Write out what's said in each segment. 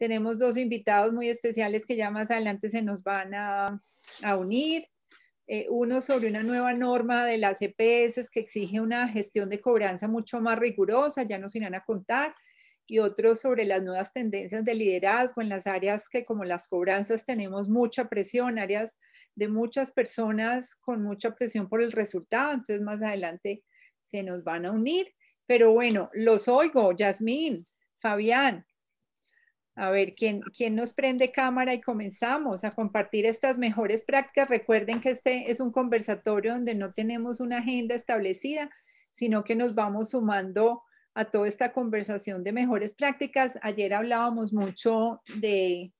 Tenemos dos invitados muy especiales que ya más adelante se nos van a, unir. Eh, uno sobre una nueva norma de las EPS que exige una gestión de cobranza mucho más rigurosa, ya nos irán a contar, y otro sobre las nuevas tendencias de liderazgo en las áreas que como las cobranzas tenemos mucha presión, áreas de muchas personas con mucha presión por el resultado, entonces más adelante se nos van a unir. Pero bueno, los oigo, Yasmín, Fabián, a ver, ¿quién, nos prende cámara y comenzamos a compartir estas mejores prácticas? Recuerden que este es un conversatorio donde no tenemos una agenda establecida, sino que nos vamos sumando a toda esta conversación de mejores prácticas. Ayer hablábamos mucho de,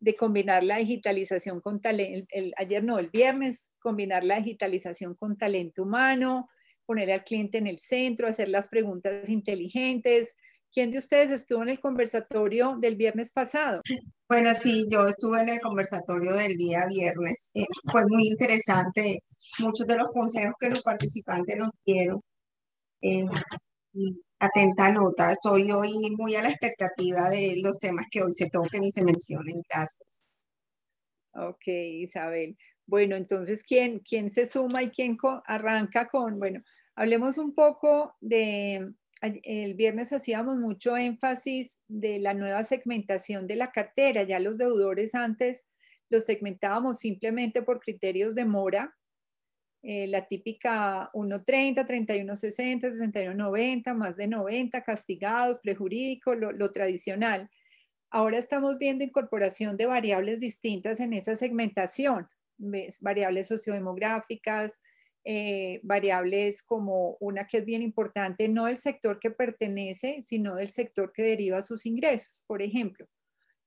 de combinar la digitalización con talento, ayer no, el viernes, combinar la digitalización con talento humano, poner al cliente en el centro, hacer las preguntas inteligentes, ¿Quién de ustedes estuvo en el conversatorio del viernes pasado? Bueno, sí, yo estuve en el conversatorio del día viernes. Eh, fue muy interesante muchos de los consejos que los participantes nos dieron. Eh, atenta nota, estoy hoy muy a la expectativa de los temas que hoy se toquen y se mencionen. Gracias. Ok, Isabel. Bueno, entonces, ¿quién, quién se suma y quién arranca con? Bueno, hablemos un poco de, el viernes hacíamos mucho énfasis de la nueva segmentación de la cartera. Ya los deudores antes los segmentábamos simplemente por criterios de mora, eh, la típica 1.30, 31.60, 61.90, más de 90, castigados, prejurídicos, lo, lo tradicional. Ahora estamos viendo incorporación de variables distintas en esa segmentación, variables sociodemográficas, eh, variables como una que es bien importante, no del sector que pertenece, sino del sector que deriva sus ingresos. Por ejemplo,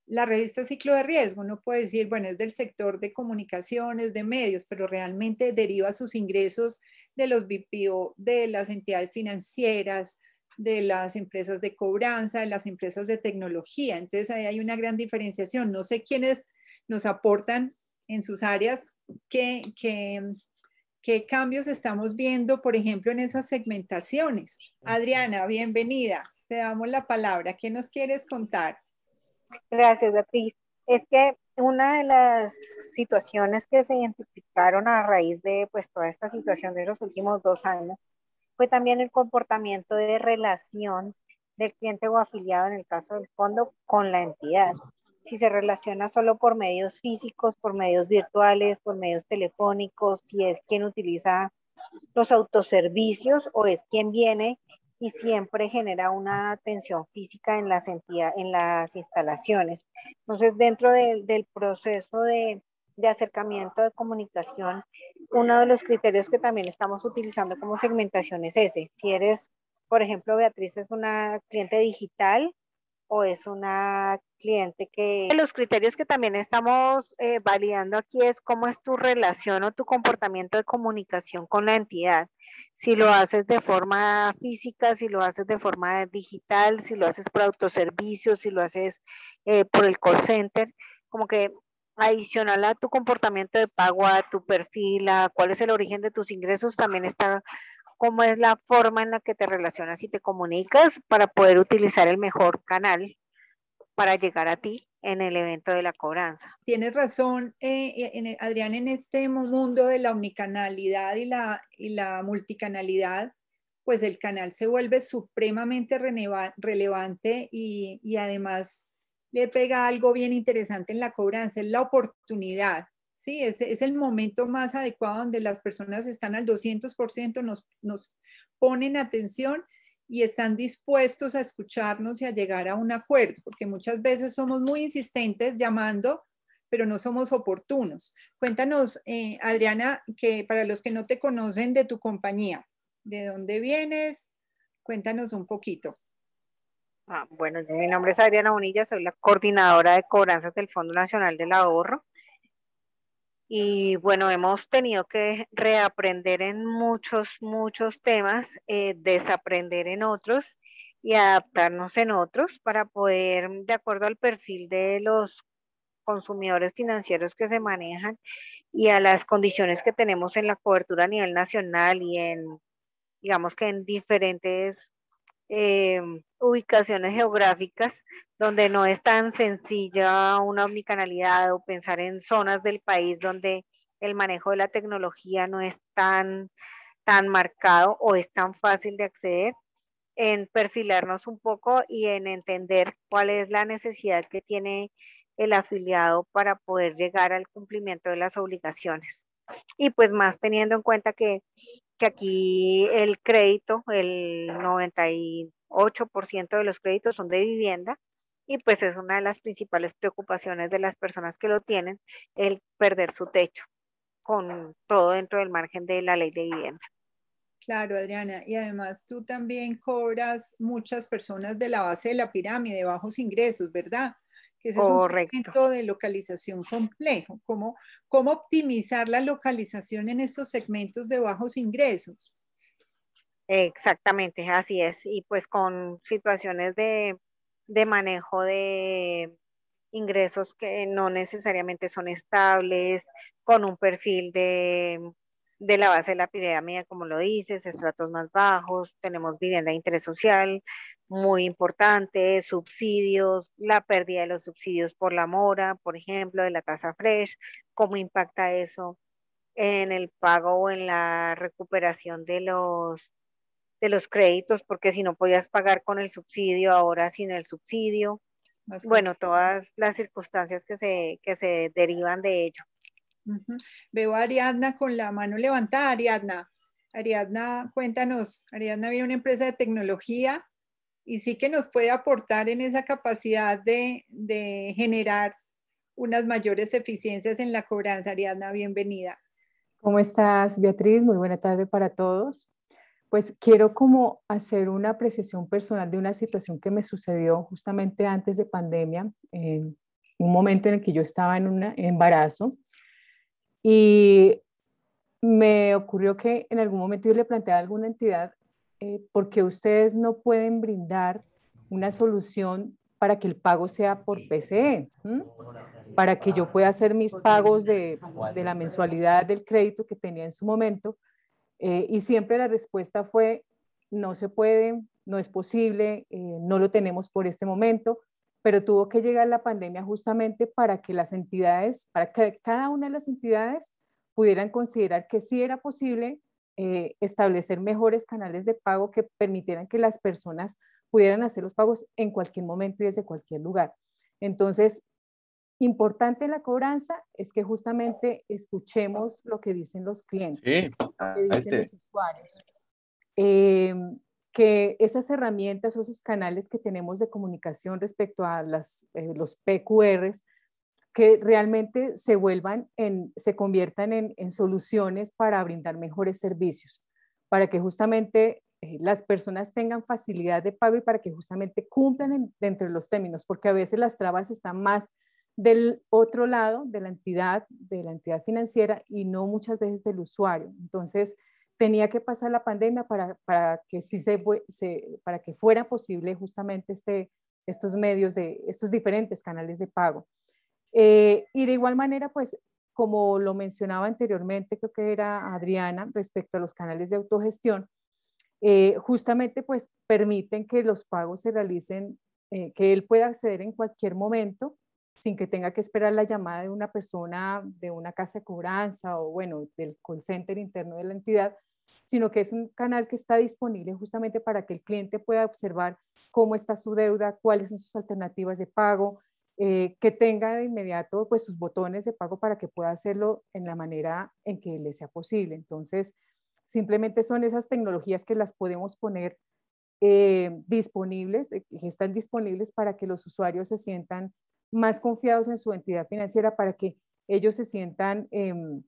la revista Ciclo de Riesgo, uno puede decir, bueno, es del sector de comunicaciones, de medios, pero realmente deriva sus ingresos de los BPO, de las entidades financieras, de las empresas de cobranza, de las empresas de tecnología. Entonces ahí hay una gran diferenciación. No sé quiénes nos aportan en sus áreas que, que qué cambios estamos viendo, por ejemplo, en esas segmentaciones. Adriana, bienvenida. Te damos la palabra. ¿Qué nos quieres contar? Gracias, Beatriz. Es que una de las situaciones que se identificaron a raíz de pues, toda esta situación de los últimos dos años fue también el comportamiento de relación del cliente o afiliado en el caso del fondo con la entidad si se relaciona solo por medios físicos, por medios virtuales, por medios telefónicos, si es quien utiliza los autoservicios o es quien viene y siempre genera una atención física en las, en las instalaciones. Entonces, dentro del proceso de, de acercamiento de comunicación, uno de los criterios que también estamos utilizando como segmentación es ese. Si eres, por ejemplo, Beatriz es una cliente digital, o es una cliente que... Los criterios que también estamos eh, validando aquí es cómo es tu relación o tu comportamiento de comunicación con la entidad. Si lo haces de forma física, si lo haces de forma digital, si lo haces por autoservicio, si lo haces eh, por el call center, como que adicional a tu comportamiento de pago, a tu perfil, a cuál es el origen de tus ingresos, también está cómo es la forma en la que te relacionas y te comunicas para poder utilizar el mejor canal para llegar a ti en el evento de la cobranza. Tienes razón, eh, eh, e, Adrián, en este mundo de la omnicanalidad y la, multicanalidad, pues el canal se vuelve supremamente relevante y, y además le pega algo bien interesante en la cobranza, es la oportunidad Sí, es, es el momento más adecuado donde las personas están al 200%, nos, nos ponen atención y están dispuestos a escucharnos y a llegar a un acuerdo, porque muchas veces somos muy insistentes llamando, pero no somos oportunos. Cuéntanos, eh, Adriana, que para los que no te conocen de tu compañía, ¿de dónde vienes? Cuéntanos un poquito. Ah, bueno, mi nombre es Adriana Bonilla, soy la coordinadora de cobranzas del Fondo Nacional del Ahorro y bueno, hemos tenido que reaprender en muchos, muchos temas, eh, desaprender en otros y adaptarnos en otros para poder, mm, de acuerdo al perfil de los consumidores financieros que se manejan y a las condiciones que tenemos en la cobertura a nivel nacional y en, digamos que en diferentes em, ubicaciones geográficas, donde no es tan sencilla una omnicanalidad o pensar en zonas del país donde el manejo de la tecnología no es tan, tan marcado o es tan fácil de acceder, en perfilarnos un poco y en entender cuál es la necesidad que tiene el afiliado para poder llegar al cumplimiento de las obligaciones. Y pues más teniendo en cuenta que, que aquí el crédito, el 98% de los créditos son de vivienda, y pues es una de las principales preocupaciones de las personas que lo tienen, el perder su techo, con todo dentro del margen de la ley de vivienda. Claro, Adriana. Y además tú también cobras muchas personas de la base de la pirámide, de bajos ingresos, ¿verdad? Que Correcto. es un de localización complejo. ¿Cómo, ¿Cómo optimizar la localización en esos segmentos de bajos ingresos? Exactamente, así es. Y pues con situaciones de de manejo de ingresos que no necesariamente son estables, con un perfil de, la base de la pirámide, como lo dices, estratos más bajos, tenemos vivienda de interés social muy importante, subsidios, la pérdida de los subsidios por la mora, por ejemplo, de la tasa fresh, cómo impacta eso en el pago o en la recuperación de los de los créditos, porque si no podías pagar con el subsidio, ahora sin el subsidio. bueno, todas las circunstancias que se, que se derivan de ello. Veo a Ariadna con la mano levantada. Ariadna, Ariadna, cuéntanos. Ariadna viene una empresa de tecnología y sí que nos puede aportar en esa capacidad de, de generar unas mayores eficiencias en la cobranza. Ariadna, bienvenida. ¿Cómo estás, Beatriz? Muy buena tarde para todos pues quiero como hacer una apreciación personal de una situación que me sucedió justamente antes de pandemia, en un momento en el que yo estaba en un embarazo y me ocurrió que en algún momento yo le planteé a alguna entidad, eh, ¿por qué ustedes no pueden brindar una solución para que el pago sea por PCE? Para que yo ah. pueda hacer mis pagos de la mensualidad del crédito que tenía en su momento eh, y siempre la respuesta fue, no se puede, no es posible, eh, no lo tenemos por este momento, pero tuvo que llegar la pandemia justamente para que las entidades, para que cada una de las entidades pudieran considerar que sí era posible eh, establecer mejores canales de pago que permitieran que las personas pudieran hacer los pagos en cualquier momento y desde cualquier lugar. Entonces, Importante en la cobranza es que justamente escuchemos lo que dicen los clientes, lo que dicen este. los usuarios. Em, que esas herramientas o esos canales que tenemos de comunicación respecto a las, eh, los PQRs, que realmente se vuelvan en, se conviertan en, soluciones para brindar mejores servicios, para que justamente eh, las personas tengan facilidad de pago y para que justamente cumplan entre dentro de los términos, porque a veces las trabas están más del otro lado de la entidad, de la entidad financiera y no muchas veces del usuario. Entonces, tenía que pasar la pandemia para, que sí se, para que fuera posible justamente este, estos medios de estos diferentes canales de pago. Eh, y de igual manera, pues como lo mencionaba anteriormente, creo que era Adriana, respecto a los canales de autogestión, eh, justamente pues permiten que los pagos se realicen, eh, que él pueda acceder en cualquier momento sin que tenga que esperar la llamada de una persona de una casa de cobranza o bueno, del call center interno de la entidad, sino que es un canal que está disponible justamente para que el cliente pueda observar cómo está su deuda, cuáles son sus alternativas de pago, eh, que tenga de inmediato pues sus botones de pago para que pueda hacerlo en la manera en que le sea posible. Entonces, simplemente son esas tecnologías que las podemos poner eh, disponibles, eh, que están disponibles para que los usuarios se sientan más confiados en su entidad financiera para que ellos se sientan em,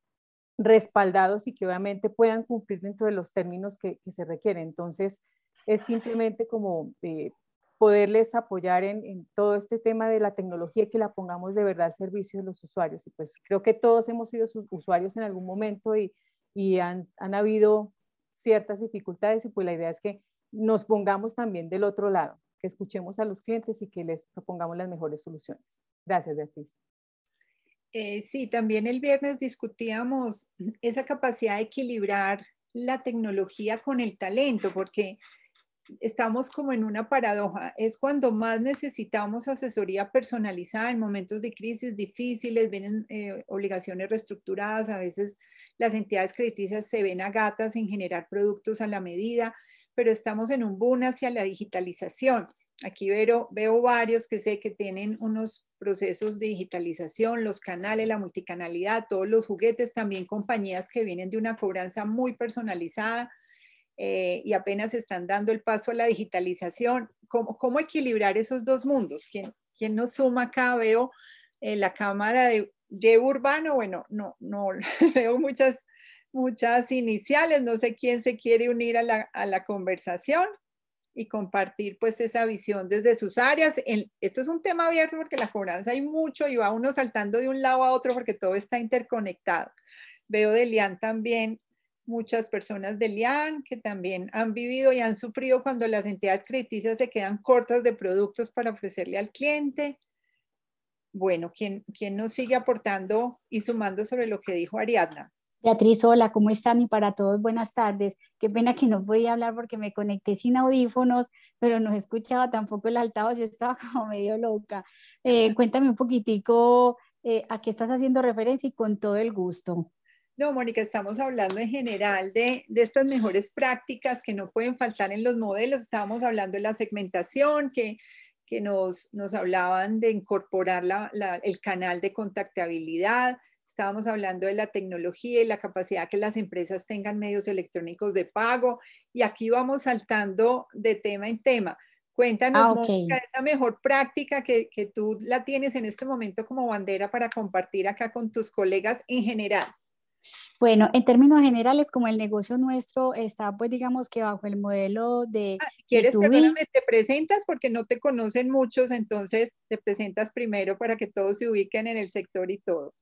respaldados y que obviamente puedan cumplir dentro de los términos que, se requieren. Entonces, es simplemente como eh, poderles apoyar en, todo este tema de la tecnología y que la pongamos de verdad al servicio de los usuarios. Y pues creo que todos hemos sido usuarios en algún momento y, y han, han habido ciertas dificultades y pues la idea es que nos pongamos también del otro lado escuchemos a los clientes y que les propongamos las mejores soluciones. Gracias, Beatriz. Eh, sí, también el viernes discutíamos esa capacidad de equilibrar la tecnología con el talento, porque estamos como en una paradoja. Es cuando más necesitamos asesoría personalizada en momentos de crisis difíciles, vienen eh, obligaciones reestructuradas, a veces las entidades crediticias se ven a gatas en generar productos a la medida pero estamos en un boom hacia la digitalización. Aquí veo, veo varios que sé que tienen unos procesos de digitalización, los canales, la multicanalidad, todos los juguetes, también compañías que vienen de una cobranza muy personalizada eh, y apenas están dando el paso a la digitalización. ¿Cómo, equilibrar esos dos mundos? ¿Quién, nos suma acá? Veo eh, la cámara de urbano, bueno, no, no veo muchas muchas iniciales. No sé quién se quiere unir a la, conversación y compartir pues esa visión desde sus áreas. esto es un tema abierto porque la cobranza hay mucho y va uno saltando de un lado a otro porque todo está interconectado. Veo de Lian también muchas personas de Lian que también han vivido y han sufrido cuando las entidades crediticias se quedan cortas de productos para ofrecerle al cliente. Bueno, ¿quién, quién nos sigue aportando y sumando sobre lo que dijo Ariadna? Beatriz, hola, ¿cómo están? Y para todos, buenas tardes. Qué pena que no podía hablar porque me conecté sin audífonos, pero no escuchaba tampoco el altavoz, yo estaba como medio loca. Eh, cuéntame un poquitico eh, a qué estás haciendo referencia y con todo el gusto. No, Mónica, estamos hablando en general de, de, estas mejores prácticas que no pueden faltar en los modelos. Estábamos hablando de la segmentación, que, que nos, nos hablaban de incorporar la, el canal de contactabilidad, Estábamos hablando de la tecnología y la capacidad que las empresas tengan medios electrónicos de pago y aquí vamos saltando de tema en tema. Cuéntanos, ah, esa mejor práctica que, tú la tienes en este momento como bandera para compartir acá con tus colegas en general. Bueno, en términos generales, como el negocio nuestro está, pues digamos que bajo el modelo de... Ah, quieres, que te presentas porque no te conocen muchos, entonces te presentas primero para que todos se ubiquen en el sector y todo.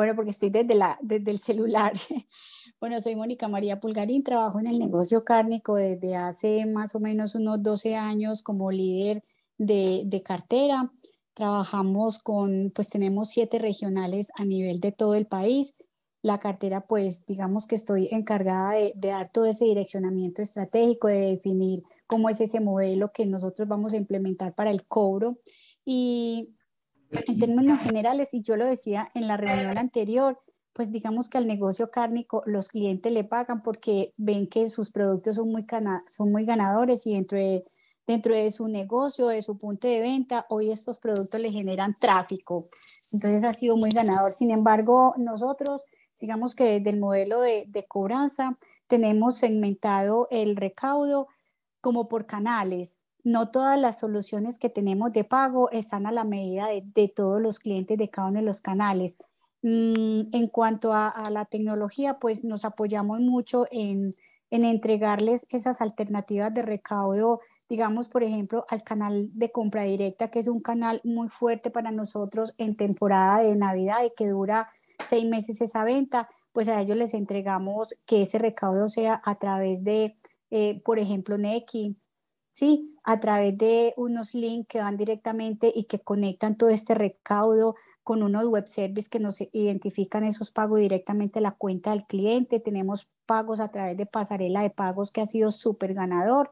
Bueno, porque estoy desde, la, desde el celular. Bueno, soy Mónica María Pulgarín, trabajo en el negocio cárnico desde hace más o menos unos 12 años como líder de, de cartera. Trabajamos con, pues tenemos siete regionales a nivel de todo el país, la cartera, pues digamos que estoy encargada de, de, dar todo ese direccionamiento estratégico, de definir cómo es ese modelo que nosotros vamos a implementar para el cobro. Y pues en términos generales, y yo lo decía en la reunión anterior, pues digamos que al negocio cárnico los clientes le pagan porque ven que sus productos son muy, son muy ganadores y dentro de, dentro de su negocio, de su punto de venta, hoy estos productos le generan tráfico. Entonces ha sido muy ganador. Sin embargo, nosotros, digamos que desde el modelo de cobranza, tenemos segmentado el recaudo como por canales no todas las soluciones que tenemos de pago están a la medida de, todos los clientes de cada uno de los canales. Mm, en cuanto a, la tecnología, pues nos apoyamos mucho en, entregarles esas alternativas de recaudo, digamos, por ejemplo, al canal de compra directa, que es un canal muy fuerte para nosotros en temporada de Navidad y que dura seis meses esa venta, pues a ellos les entregamos que ese recaudo sea a través de, eh, por ejemplo, Neki, ¿sí? A través de unos links que van directamente y que conectan todo este recaudo con unos web service que nos identifican esos pagos directamente a la cuenta del cliente. Tenemos pagos a través de pasarela de pagos que ha sido súper ganador.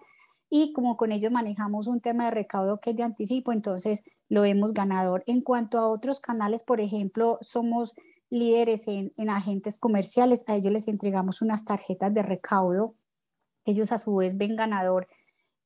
Y como con ellos manejamos un tema de recaudo que es de anticipo, entonces lo vemos ganador. En cuanto a otros canales, por ejemplo, somos líderes en agentes comerciales. A ellos les entregamos unas tarjetas de recaudo. Ellos a su vez ven ganador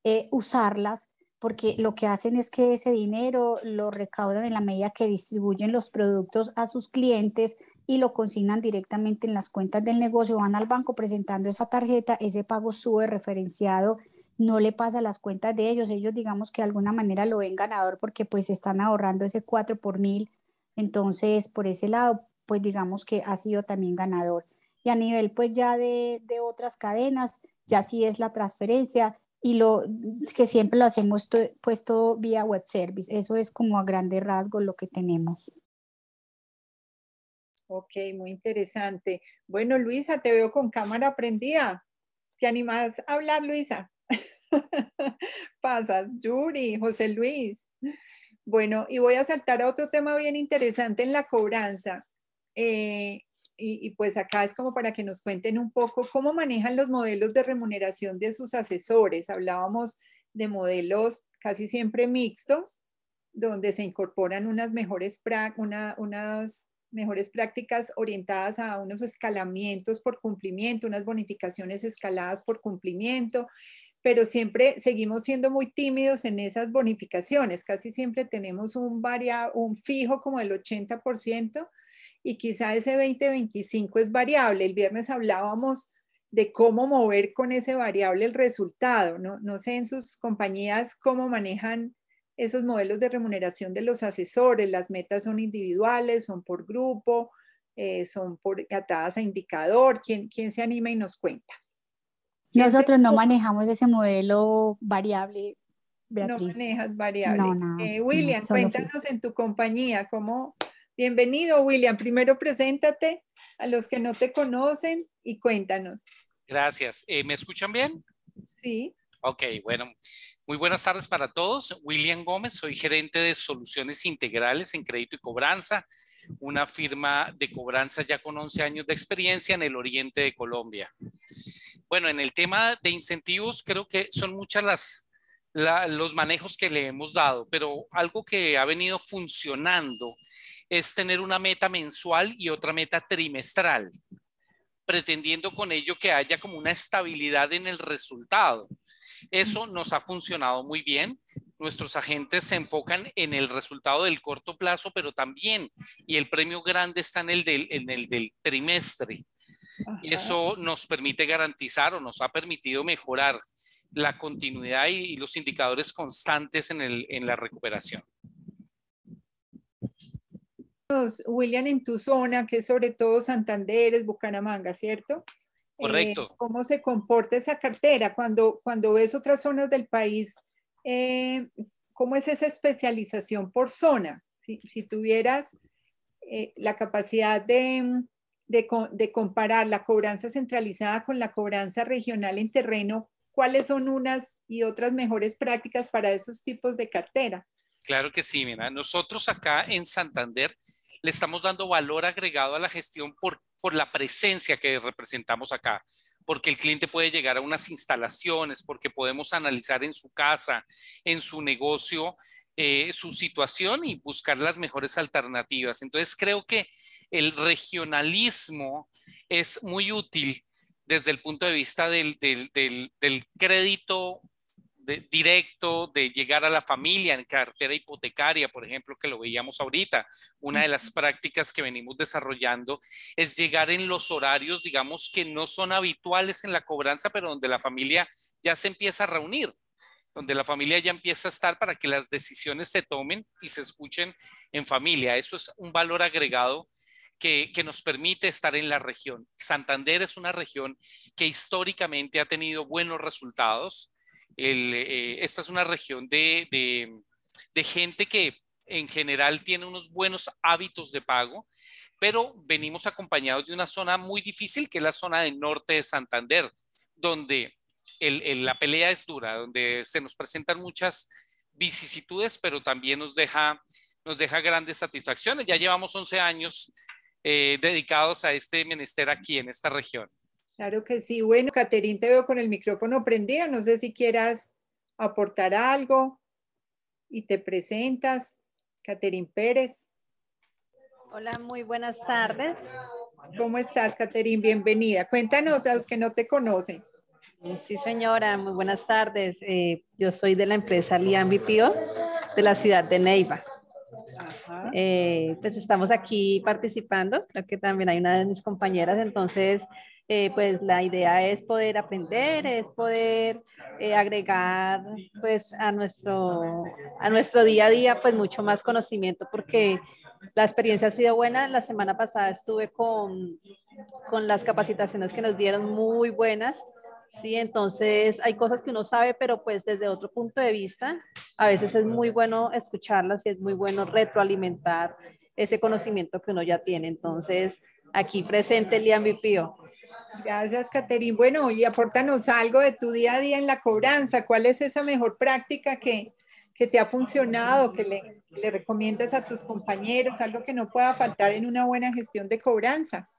eh, usarlas porque lo que hacen es que ese dinero lo recaudan en la medida que distribuyen los productos a sus clientes y lo consignan directamente en las cuentas del negocio, van al banco presentando esa tarjeta, ese pago sube referenciado, no le pasa a las cuentas de ellos, ellos digamos que de alguna manera lo ven ganador porque pues están ahorrando ese 4 por mil, entonces por ese lado pues digamos que ha sido también ganador. Y a nivel pues ya de, otras cadenas, ya si es la transferencia, y lo que siempre lo hacemos puesto vía web service. Eso es como a grande rasgo lo que tenemos. Ok, muy interesante. Bueno, Luisa, te veo con cámara prendida. ¿Te animas a hablar, Luisa? Pasas, Yuri, José Luis. Bueno, y voy a saltar a otro tema bien interesante en la cobranza. Eh, y, pues acá es como para que nos cuenten un poco cómo manejan los modelos de remuneración de sus asesores. Hablábamos de modelos casi siempre mixtos, donde se incorporan unas mejores, unas mejores prácticas orientadas a unos escalamientos por cumplimiento, unas bonificaciones escaladas por cumplimiento, pero siempre seguimos siendo muy tímidos en esas bonificaciones. Casi siempre tenemos un, un fijo como el 80% y quizá ese 2025 25 es variable. El viernes hablábamos de cómo mover con ese variable el resultado. No, sé en sus compañías cómo manejan esos modelos de remuneración de los asesores. Las metas son individuales, son por grupo, eh, son por atadas a indicador. ¿Quién, se anima y nos cuenta? Nosotros no manejamos ese modelo variable. No manejas variable. Eh, William, cuéntanos en tu compañía cómo, Bienvenido, William. Primero preséntate a los que no te conocen y cuéntanos. Gracias. Eh, ¿Me escuchan bien? Sí. Ok, bueno. Muy buenas tardes para todos. William Gómez, soy gerente de soluciones integrales en crédito y cobranza, una firma de cobranza ya con 11 años de experiencia en el oriente de Colombia. Bueno, en el tema de incentivos, creo que son muchas las los manejos que le hemos dado, pero algo que ha venido funcionando es tener una meta mensual y otra meta trimestral, pretendiendo con ello que haya como una estabilidad en el resultado. Eso nos ha funcionado muy bien. Nuestros agentes se enfocan en el resultado del corto plazo, pero también, y el premio grande está en el del, trimestre. Eso nos permite garantizar o nos ha permitido mejorar la continuidad y, los indicadores constantes en, la recuperación. William, en tu zona, que es sobre todo Santander, Bucaramanga, ¿cierto? Correcto. Eh, ¿Cómo se comporta esa cartera? Cuando, cuando ves otras zonas del país, eh, ¿cómo es esa especialización por zona? Si, tuvieras eh, la capacidad de, de comparar la cobranza centralizada con la cobranza regional en terreno, cuáles son unas y otras mejores prácticas para esos tipos de cartera. Claro que sí, mira, nosotros acá en Santander le estamos dando valor agregado a la gestión por, por la presencia que representamos acá, porque el cliente puede llegar a unas instalaciones, porque podemos analizar en su casa, en su negocio, eh, su situación y buscar las mejores alternativas. Entonces creo que el regionalismo es muy útil desde el punto de vista del, crédito directo, de llegar a la familia en cartera hipotecaria, por ejemplo, que lo veíamos ahorita. Una de las prácticas que venimos desarrollando es llegar en los horarios, digamos, que no son habituales en la cobranza, pero donde la familia ya se empieza a reunir donde la familia ya empieza a estar para que las decisiones se tomen y se escuchen en familia. Eso es un valor agregado que, nos permite estar en la región. Santander es una región que históricamente ha tenido buenos resultados. Eh, esta es una región de, de, gente que en general tiene unos buenos hábitos de pago, pero venimos acompañados de una zona muy difícil que es la zona del norte de Santander, donde la pelea es dura, donde se nos presentan muchas vicisitudes, pero también nos deja, nos deja grandes satisfacciones. Ya llevamos 11 años eh, dedicados a este ministerio aquí en esta región. Claro que sí. Bueno, Caterín, te veo con el micrófono prendido. No sé si quieras aportar algo y te presentas. Caterín Pérez. Hola, muy buenas tardes. ¿Cómo estás, Caterín? Bienvenida. Cuéntanos a los que no te conocen. Sí, señora, muy buenas tardes. Eh, yo soy de la empresa Lian BPO, de la ciudad de Neiva. Eh, pues estamos aquí participando, creo que también hay una de mis compañeras, entonces eh, pues la idea es poder aprender, es poder eh, agregar pues a nuestro, a nuestro día a día pues mucho más conocimiento porque la experiencia ha sido buena. La semana pasada estuve con, con las capacitaciones que nos dieron muy buenas Sí, entonces hay cosas que uno sabe, pero pues desde otro punto de vista, a veces es muy bueno escucharlas y es muy bueno retroalimentar ese conocimiento que uno ya tiene. Entonces, aquí presente Lian Vipío. Gracias, Caterín. Bueno, y apórtanos algo de tu día a día en la cobranza. ¿Cuál es esa mejor práctica que, que te ha funcionado, que le, le recomiendas a tus compañeros, algo que no pueda faltar en una buena gestión de cobranza?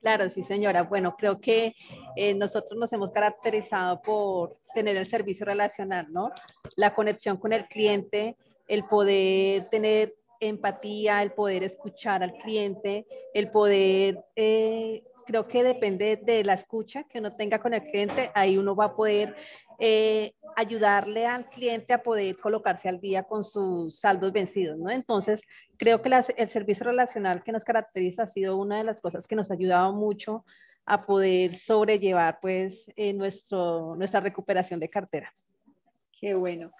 Claro, sí, señora. Bueno, creo que eh, nosotros nos hemos caracterizado por tener el servicio relacional, ¿no? La conexión con el cliente, el poder tener empatía, el poder escuchar al cliente, el poder eh, creo que depende de la escucha que uno tenga con el cliente, ahí uno va a poder eh, ayudarle al cliente a poder colocarse al día con sus saldos vencidos, ¿no? Entonces, creo que el servicio relacional que nos caracteriza ha sido una de las cosas que nos ha ayudado mucho a poder sobrellevar, pues, eh, nuestro, nuestra recuperación de cartera. Qué bueno.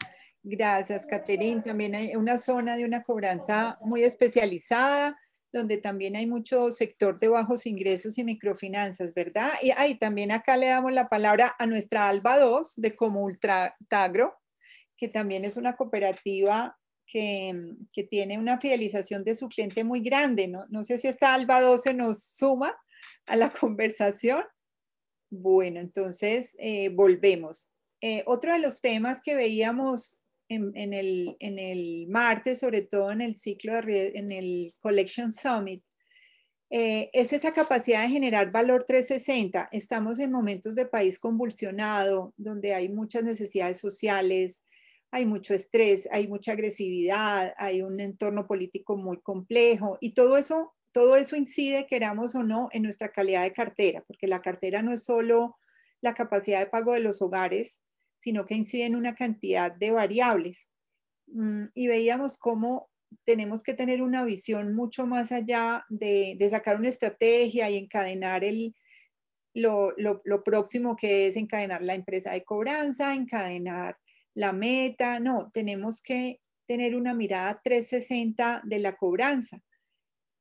Gracias, Caterín. También hay una zona de una cobranza muy especializada donde también hay mucho sector de bajos ingresos y microfinanzas, ¿verdad? Y ahí también acá le damos la palabra a nuestra Alba 2 de Como Tagro, que también es una cooperativa mm, que, tiene una fidelización de su cliente muy grande, ¿no? No sé si esta Alba 2 se nos suma a la conversación. Bueno, entonces eh, volvemos. Eh, otro de los temas que veíamos en, el, en martes, sobre todo en el ciclo, en el Collection Summit, eh, es esa capacidad de generar valor 360. Estamos en momentos de país convulsionado, donde hay muchas necesidades sociales, hay mucho estrés, hay mucha agresividad, hay un entorno político muy complejo y todo eso, todo eso incide, queramos o no, en nuestra calidad de cartera, porque la cartera no es solo la capacidad de pago de los hogares, sino que inciden una cantidad de variables. Mm, y veíamos cómo tenemos que tener una visión mucho más allá de, de sacar una estrategia y encadenar lo, lo, próximo que es encadenar la empresa de cobranza, encadenar la meta. No, tenemos que tener una mirada 360 de la cobranza.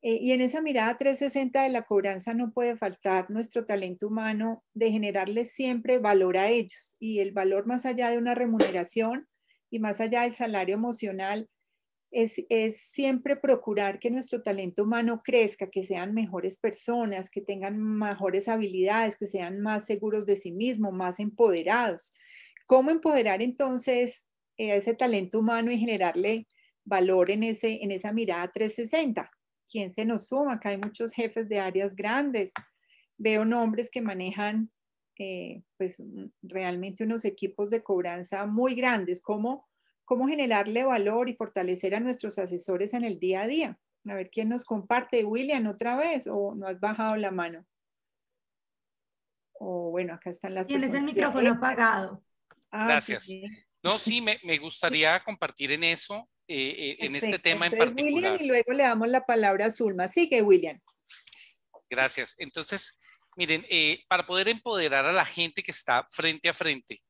Eh, y en esa mirada 360 de la cobranza no puede faltar nuestro talento humano de generarles siempre valor a ellos y el valor más allá de una remuneración y más allá del salario emocional es, siempre procurar que nuestro talento humano crezca, que sean mejores personas, que tengan mejores habilidades, que sean más seguros de sí mismos, más empoderados. ¿Cómo empoderar entonces eh, a ese talento humano y generarle valor en, ese, en esa mirada 360? quién se nos suma. Acá hay muchos jefes de áreas grandes. Veo nombres que manejan eh, pues realmente unos equipos de cobranza muy grandes. ¿Cómo, ¿Cómo generarle valor y fortalecer a nuestros asesores en el día a día? A ver quién nos comparte. William, otra vez, o no has bajado la mano. O bueno, acá están las Tienes el micrófono apagado. Ah, Gracias. No, sí, me, me gustaría compartir en eso eh, en este tema en particular. William, y luego le damos la palabra a Zulma. Sigue, William. Gracias. Entonces, miren, eh, para poder empoderar a la gente que está frente a frente,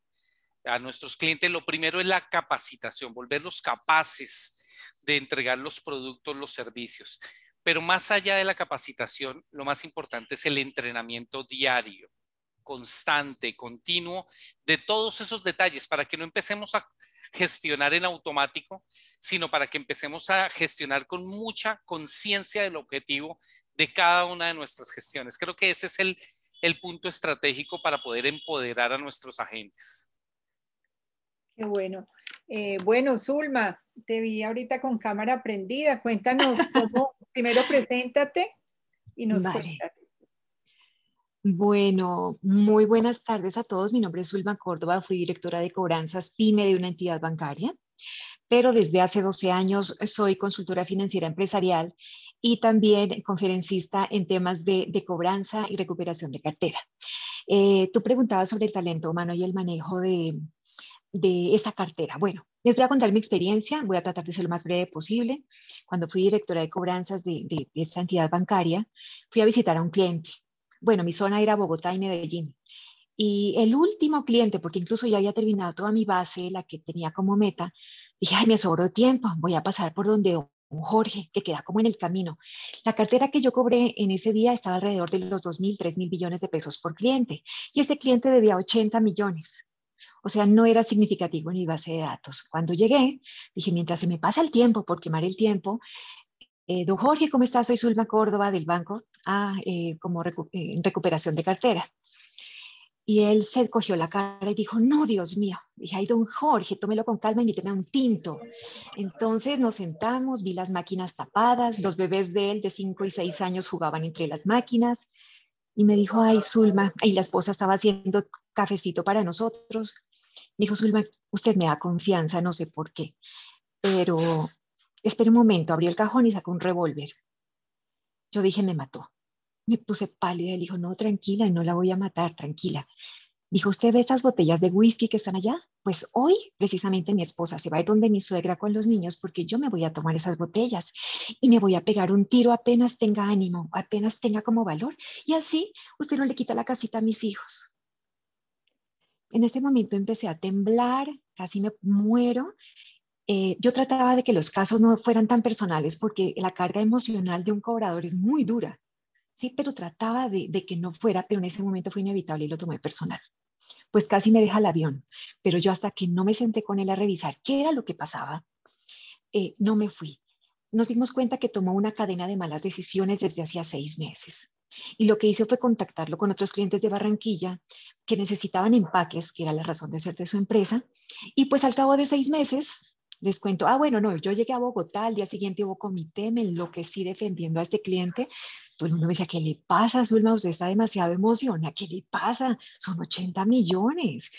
a nuestros clientes, lo primero es la capacitación, volverlos capaces de entregar los productos, los servicios. Pero más allá de la capacitación, lo más importante es el entrenamiento diario, constante, continuo, de todos esos detalles, para que no empecemos a gestionar en automático, sino para que empecemos a gestionar con mucha conciencia del objetivo de cada una de nuestras gestiones. Creo que ese es el, punto estratégico para poder empoderar a nuestros agentes. Qué bueno. Eh, bueno, Zulma, te vi ahorita con cámara prendida. Cuéntanos cómo, primero preséntate y nos vale. Bueno, muy buenas tardes a todos. Mi nombre es Zulma Córdoba, fui directora de cobranzas PYME de una entidad bancaria, pero desde hace 12 años soy consultora financiera empresarial y también conferencista en temas de, cobranza y recuperación de cartera. Eh, tú preguntabas sobre el talento humano y el manejo de, esa cartera. Bueno, les voy a contar mi experiencia, voy a tratar de ser lo más breve posible. Cuando fui directora de cobranzas de, de, esta entidad bancaria, fui a visitar a un cliente bueno, mi zona era Bogotá y Medellín. Y el último cliente, porque incluso ya había terminado toda mi base, la que tenía como meta, dije, ay, me sobró tiempo, voy a pasar por donde Jorge, que queda como en el camino. La cartera que yo cobré en ese día estaba alrededor de los 2.000, 3.000 billones de pesos por cliente. Y ese cliente debía 80 millones. O sea, no era significativo en mi base de datos. Cuando llegué, dije, mientras se me pasa el tiempo, por quemar el tiempo, eh, don Jorge, ¿cómo estás? Soy Zulma Córdoba del banco, ah, eh, como eh, recuperación de cartera. Y él se cogió la cara y dijo, no, Dios mío. Dije, ay, don Jorge, tómelo con calma, y a un tinto. Entonces nos sentamos, vi las máquinas tapadas, los bebés de él de 5 y 6 años jugaban entre las máquinas. Y me dijo, ay, Zulma, y la esposa estaba haciendo cafecito para nosotros. Me dijo, Zulma, usted me da confianza, no sé por qué, pero Espera un momento, abrió el cajón y sacó un revólver. Yo dije, me mató. Me puse pálida. Él dijo, no, tranquila, no la voy a matar, tranquila. Dijo, ¿usted ve esas botellas de whisky que están allá? Pues hoy, precisamente, mi esposa se va a ir donde mi suegra con los niños porque yo me voy a tomar esas botellas y me voy a pegar un tiro apenas tenga ánimo, apenas tenga como valor. Y así usted no le quita la casita a mis hijos. En ese momento empecé a temblar, casi me muero. Eh, yo trataba de que los casos no fueran tan personales porque la carga emocional de un cobrador es muy dura, sí, pero trataba de, que no fuera, pero en ese momento fue inevitable y lo tomé personal. Pues casi me deja el avión, pero yo hasta que no me senté con él a revisar qué era lo que pasaba, eh, no me fui. Nos dimos cuenta que tomó una cadena de malas decisiones desde hacía seis meses. Y lo que hice fue contactarlo con otros clientes de Barranquilla que necesitaban empaques, que era la razón de ser de su empresa. Y pues al cabo de seis meses les cuento, ah, bueno, no, yo llegué a Bogotá, al día siguiente hubo comité, me enloquecí defendiendo a este cliente. Todo el mundo me decía, ¿qué le pasa, Zulma? Usted está demasiado emocionada, ¿qué le pasa? Son 80 millones.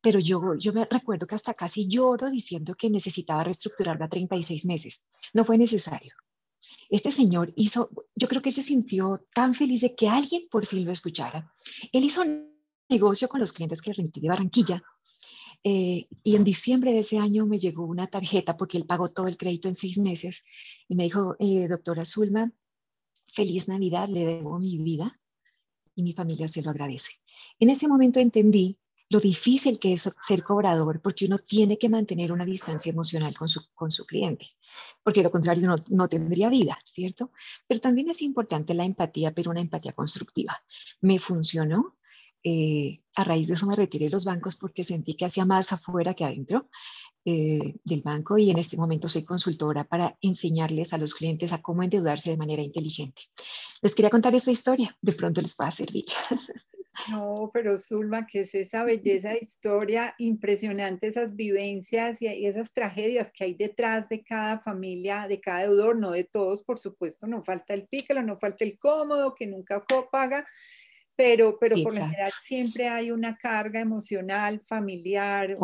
Pero yo, yo me recuerdo que hasta casi lloro diciendo que necesitaba reestructurarla a 36 meses. No fue necesario. Este señor hizo, yo creo que se sintió tan feliz de que alguien por fin lo escuchara. Él hizo negocio con los clientes que remití de Barranquilla eh, y en diciembre de ese año me llegó una tarjeta porque él pagó todo el crédito en seis meses y me dijo, eh, doctora Zulma, feliz Navidad, le debo mi vida y mi familia se lo agradece. En ese momento entendí lo difícil que es ser cobrador porque uno tiene que mantener una distancia emocional con su, cliente, porque lo contrario no, no tendría vida, ¿cierto? Pero también es importante la empatía, pero una empatía constructiva. Me funcionó eh, a raíz de eso me retiré de los bancos porque sentí que hacía más afuera que adentro eh, del banco y en este momento soy consultora para enseñarles a los clientes a cómo endeudarse de manera inteligente. Les quería contar esa historia, de pronto les va a servir. No, pero Zulma, que es esa belleza de historia, impresionante esas vivencias y esas tragedias que hay detrás de cada familia, de cada deudor, no de todos, por supuesto, no falta el pícaro, no falta el cómodo, que nunca paga, pero, pero por la general siempre hay una carga emocional, familiar,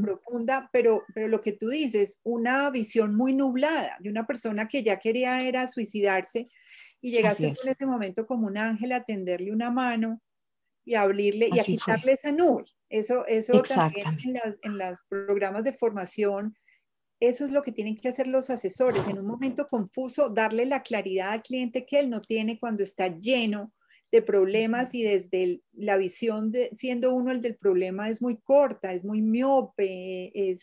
profunda, pero, pero lo que tú dices, una visión muy nublada de una persona que ya quería era suicidarse y llegaste en ese momento como un ángel a tenderle una mano y abrirle y a quitarle esa nube. Eso, eso también en, las, en los programas de formación, eso es lo que tienen que hacer los asesores. En un momento confuso, darle la claridad al cliente que él no tiene cuando está lleno de problemas y desde la visión de siendo uno el del problema es muy corta, es muy miope, eh,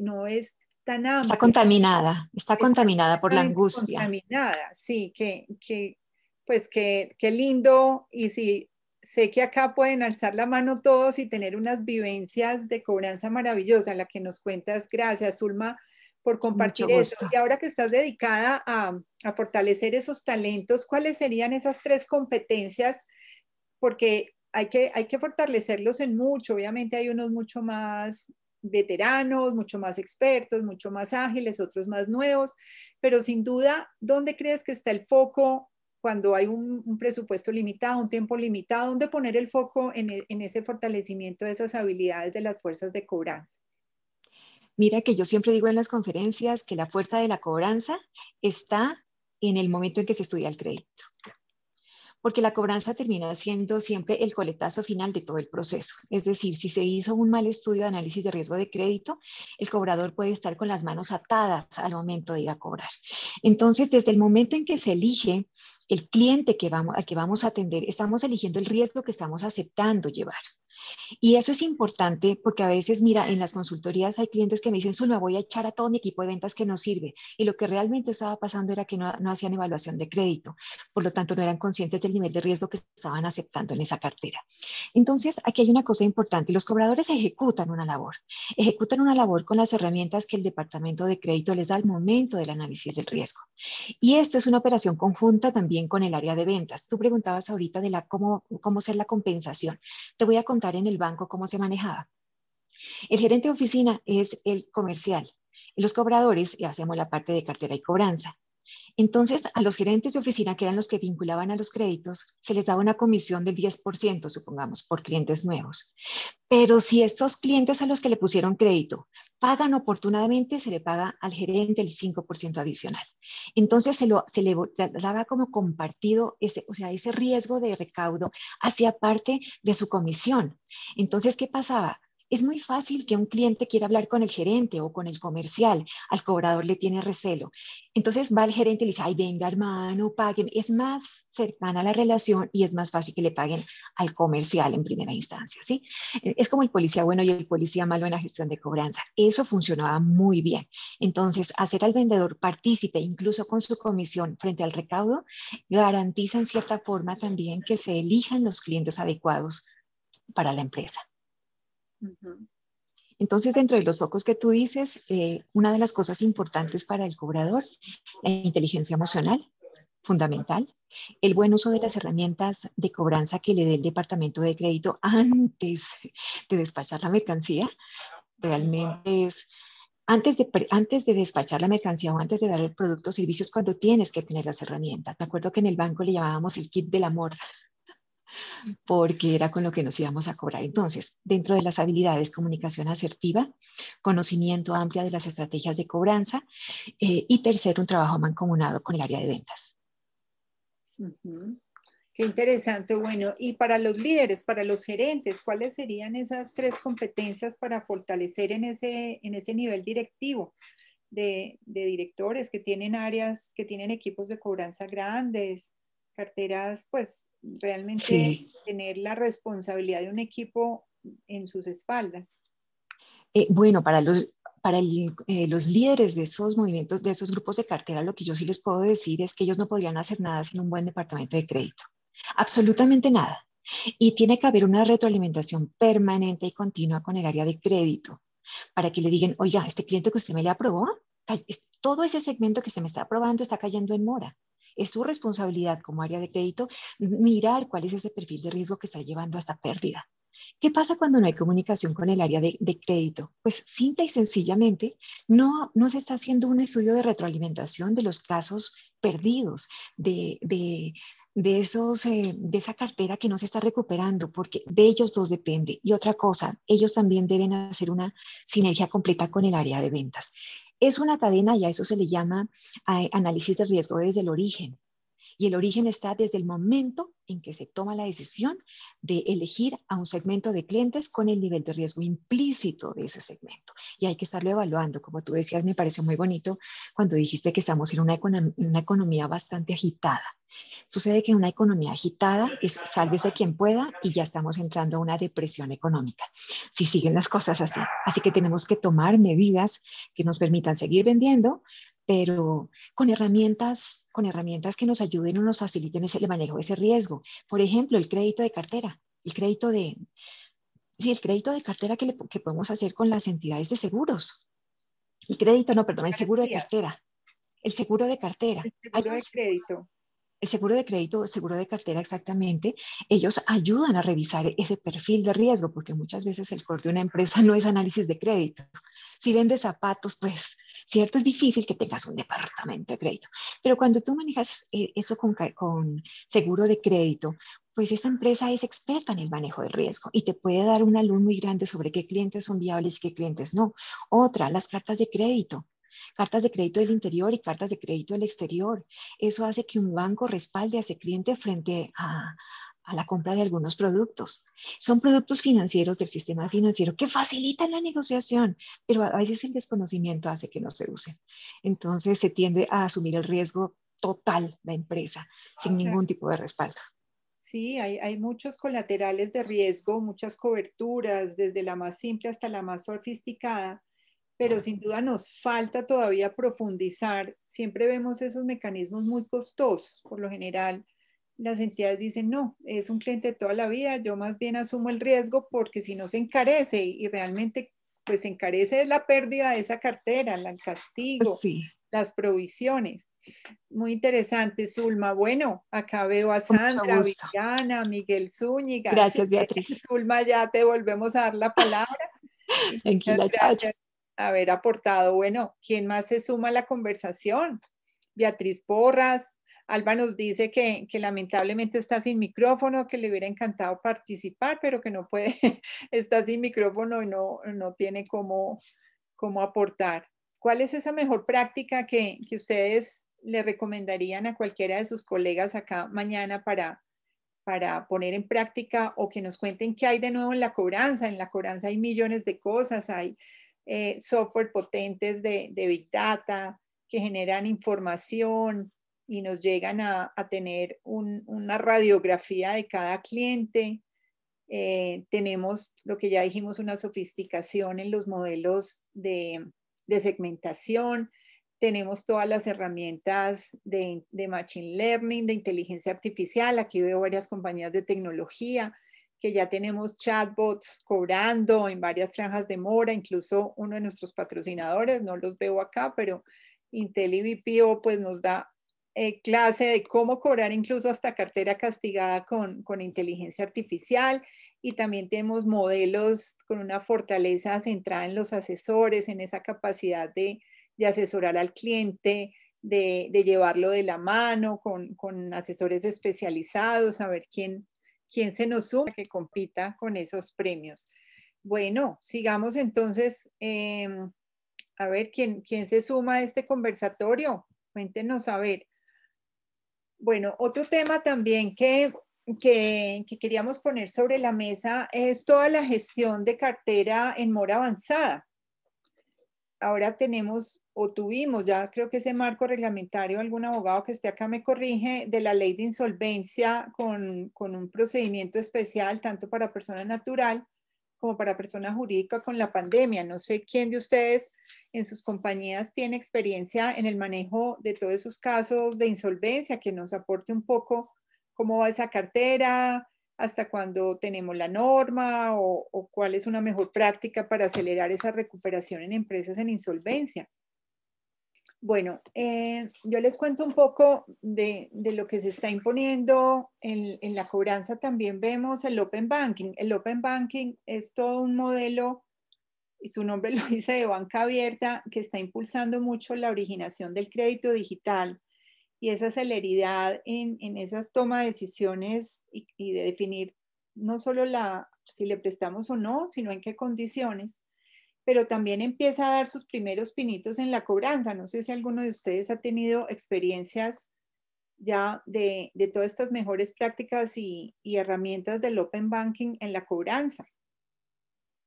no es tan amplia. Está contaminada, está, contaminada por la angustia. Está Contaminada, sí, que, que pues que, que lindo y si sé que acá pueden alzar la mano todos y tener unas vivencias de cobranza maravillosa, la que nos cuentas, gracias Zulma, por compartir eso. Y ahora que estás dedicada a, fortalecer esos talentos, ¿cuáles serían esas tres competencias? Porque hay que, hay que fortalecerlos en mucho. Obviamente hay unos mucho más veteranos, mucho más expertos, mucho más ágiles, otros más nuevos, pero sin duda, ¿dónde crees que está el foco cuando hay un, presupuesto limitado, un tiempo limitado? ¿Dónde poner el foco en, en ese fortalecimiento de esas habilidades de las fuerzas de cobranza? Mira que yo siempre digo en las conferencias que la fuerza de la cobranza está en el momento en que se estudia el crédito, porque la cobranza termina siendo siempre el coletazo final de todo el proceso. Es decir, si se hizo un mal estudio de análisis de riesgo de crédito, el cobrador puede estar con las manos atadas al momento de ir a cobrar. Entonces, desde el momento en que se elige el cliente que vamos, al que vamos a atender, estamos eligiendo el riesgo que estamos aceptando llevar. Y eso es importante porque a veces, mira, en las consultorías hay clientes que me dicen, solo voy a echar a todo mi equipo de ventas que no sirve. Y lo que realmente estaba pasando era que no, hacían evaluación de crédito. Por lo tanto, no eran conscientes del nivel de riesgo que estaban aceptando en esa cartera. Entonces, aquí hay una cosa importante. Los cobradores ejecutan una labor. Ejecutan una labor con las herramientas que el departamento de crédito les da al momento del análisis del riesgo. Y esto es una operación conjunta también con el área de ventas. Tú preguntabas ahorita de la, cómo, cómo ser la compensación. Te voy a contar en el banco cómo se manejaba. El gerente de oficina es el comercial. Los cobradores hacemos la parte de cartera y cobranza. Entonces, a los gerentes de oficina, que eran los que vinculaban a los créditos, se les daba una comisión del 10%, supongamos, por clientes nuevos. Pero si estos clientes a los que le pusieron crédito pagan oportunamente, se le paga al gerente el 5% adicional. Entonces, se, se le daba como compartido ese, o sea, ese riesgo de recaudo hacia parte de su comisión. Entonces, ¿qué pasaba? Es muy fácil que un cliente quiera hablar con el gerente o con el comercial, al cobrador le tiene recelo. Entonces va el gerente y le dice, ay, venga hermano, paguen. Es más cercana la relación y es más fácil que le paguen al comercial en primera instancia, ¿sí? Eh, es como el policía bueno y el policía malo en la gestión de cobranza. Eso funcionaba muy bien. Entonces, hacer al vendedor partícipe, incluso con su comisión frente al recaudo, garantiza en cierta forma también que se elijan los clientes adecuados para la empresa. Entonces, dentro de los focos que tú dices, eh, una de las cosas importantes para el cobrador, la inteligencia emocional, fundamental, el buen uso de las herramientas de cobranza que le dé el departamento de crédito antes de despachar la mercancía, realmente es antes de, antes de despachar la mercancía o antes de dar el producto o servicios, cuando tienes que tener las herramientas. Me acuerdo que en el banco le llamábamos el kit del amor, porque era con lo que nos íbamos a cobrar. Entonces, dentro de las habilidades, comunicación asertiva, conocimiento amplio de las estrategias de cobranza eh, y tercero, un trabajo mancomunado con el área de ventas. Qué interesante. Bueno, y para los líderes, para los gerentes, ¿cuáles serían esas tres competencias para fortalecer en ese, en ese nivel directivo? de, directores que tienen áreas, que tienen equipos de cobranza grandes, carteras, pues realmente tener la responsabilidad de un equipo en sus espaldas. Eh, bueno, para los, para eh, los líderes de esos movimientos, de esos grupos de cartera, lo que yo sí les puedo decir es que ellos no podrían hacer nada sin un buen departamento de crédito. Absolutamente nada. Y tiene que haber una retroalimentación permanente y continua con el área de crédito para que le digan, oiga, este cliente que usted me le aprobó, todo ese segmento que se me está aprobando está cayendo en mora. Es su responsabilidad como área de crédito mirar cuál es ese perfil de riesgo que está llevando a esta pérdida. ¿Qué pasa cuando no hay comunicación con el área de, crédito? Pues simple y sencillamente no, no se está haciendo un estudio de retroalimentación de los casos perdidos, de, esos, eh, de esa cartera que no se está recuperando, porque de ellos dos depende. Y otra cosa, ellos también deben hacer una sinergia completa con el área de ventas. Es una cadena y a eso se le llama eh, análisis de riesgo desde el origen. Y el origen está desde el momento en que se toma la decisión de elegir a un segmento de clientes con el nivel de riesgo implícito de ese segmento. Y hay que estarlo evaluando. Como tú decías, me pareció muy bonito cuando dijiste que estamos en una, economía bastante agitada. Sucede que en una economía agitada es sálvese quien pueda y ya estamos entrando a una depresión económica, si siguen las cosas así. Así que tenemos que tomar medidas que nos permitan seguir vendiendo, pero con herramientas, con herramientas que nos ayuden o nos faciliten ese, el manejo de ese riesgo. Por ejemplo, el crédito de cartera, el crédito de, sí, el crédito de cartera que, que podemos hacer con las entidades de seguros. El crédito, no, perdón, el seguro de cartera. El seguro de cartera. El seguro de crédito. El seguro de crédito, seguro de cartera, exactamente, ellos ayudan a revisar ese perfil de riesgo, porque muchas veces el core de una empresa no es análisis de crédito. Si vende zapatos, pues ¿cierto? Es difícil que tengas un departamento de crédito, pero cuando tú manejas eh, eso con, con seguro de crédito, pues esta empresa es experta en el manejo del riesgo y te puede dar una luz muy grande sobre qué clientes son viables y qué clientes no. Otra, las cartas de crédito cartas de crédito del interior y cartas de crédito del exterior. Eso hace que un banco respalde a ese cliente frente a, a la compra de algunos productos. Son productos financieros del sistema financiero que facilitan la negociación, pero a veces el desconocimiento hace que no se usen. Entonces se tiende a asumir el riesgo total la empresa sin ningún tipo de respaldo. Sí, hay, hay, muchos colaterales de riesgo, muchas coberturas, desde la más simple hasta la más sofisticada, pero sin duda nos falta todavía profundizar. Siempre vemos esos mecanismos muy costosos, por lo general, las entidades dicen, no, es un cliente de toda la vida, yo más bien asumo el riesgo porque si no se encarece y realmente pues se encarece la pérdida de esa cartera, el castigo, las provisiones. Muy interesante, Zulma. Bueno, acá veo a Sandra, Villana, Miguel Zúñiga. Gracias, Beatriz. Zulma, ya te volvemos a dar la palabra. gracias por haber aportado. Bueno, ¿quién más se suma a la conversación? Beatriz Porras, Alba nos dice que, que, lamentablemente está sin micrófono, que le hubiera encantado participar, pero que no puede, está sin micrófono y no, no tiene cómo, cómo aportar. ¿Cuál es esa mejor práctica que, que ustedes le recomendarían a cualquiera de sus colegas acá mañana para, para poner en práctica o que nos cuenten qué hay de nuevo en la cobranza? En la cobranza hay millones de cosas, hay eh, software potentes de, de Big Data que generan información, y nos llegan a, a tener una radiografía de cada cliente. Eh, tenemos lo que ya dijimos, una sofisticación en los modelos de, de segmentación. Tenemos todas las herramientas de, de, Machine Learning, de inteligencia artificial. Aquí veo varias compañías de tecnología que ya tenemos chatbots cobrando en varias franjas de mora, incluso uno de nuestros patrocinadores, no los veo acá, pero Intel y VPO pues nos da eh, clase de cómo cobrar incluso hasta cartera castigada con, con inteligencia artificial y también tenemos modelos con una fortaleza centrada en los asesores, en esa capacidad de, de asesorar al cliente, de, de, llevarlo de la mano con, con asesores especializados, a ver quién, quién se nos suma que compita con esos premios. Bueno, sigamos entonces. Em, a ver, ¿quién, ¿quién se suma a este conversatorio? Cuéntenos, a ver, bueno, otro tema también que, queríamos poner sobre la mesa es toda la gestión de cartera en mora avanzada. Ahora tenemos o tuvimos, ya creo que ese marco reglamentario, algún abogado que esté acá me corrige, de la ley de insolvencia con, con un procedimiento especial tanto para persona natural como para persona jurídica con la pandemia. No sé quién de ustedes en sus compañías tiene experiencia en el manejo de todos esos casos de insolvencia, que nos aporte un poco cómo va esa cartera, hasta cuándo tenemos la norma o, o cuál es una mejor práctica para acelerar esa recuperación en empresas en insolvencia. Bueno, eh, yo les cuento un poco de, lo que se está imponiendo en, la cobranza. También vemos el Open Banking. El Open Banking es todo un modelo, y su nombre lo dice, de banca abierta, que está impulsando mucho la originación del crédito digital y esa celeridad en, en esas toma de decisiones y, de definir no solo la, si le prestamos o no, sino en qué condiciones pero también empieza a dar sus primeros pinitos en la cobranza. No sé si alguno de ustedes ha tenido experiencias ya de, de todas estas mejores prácticas y, herramientas del Open Banking en la cobranza.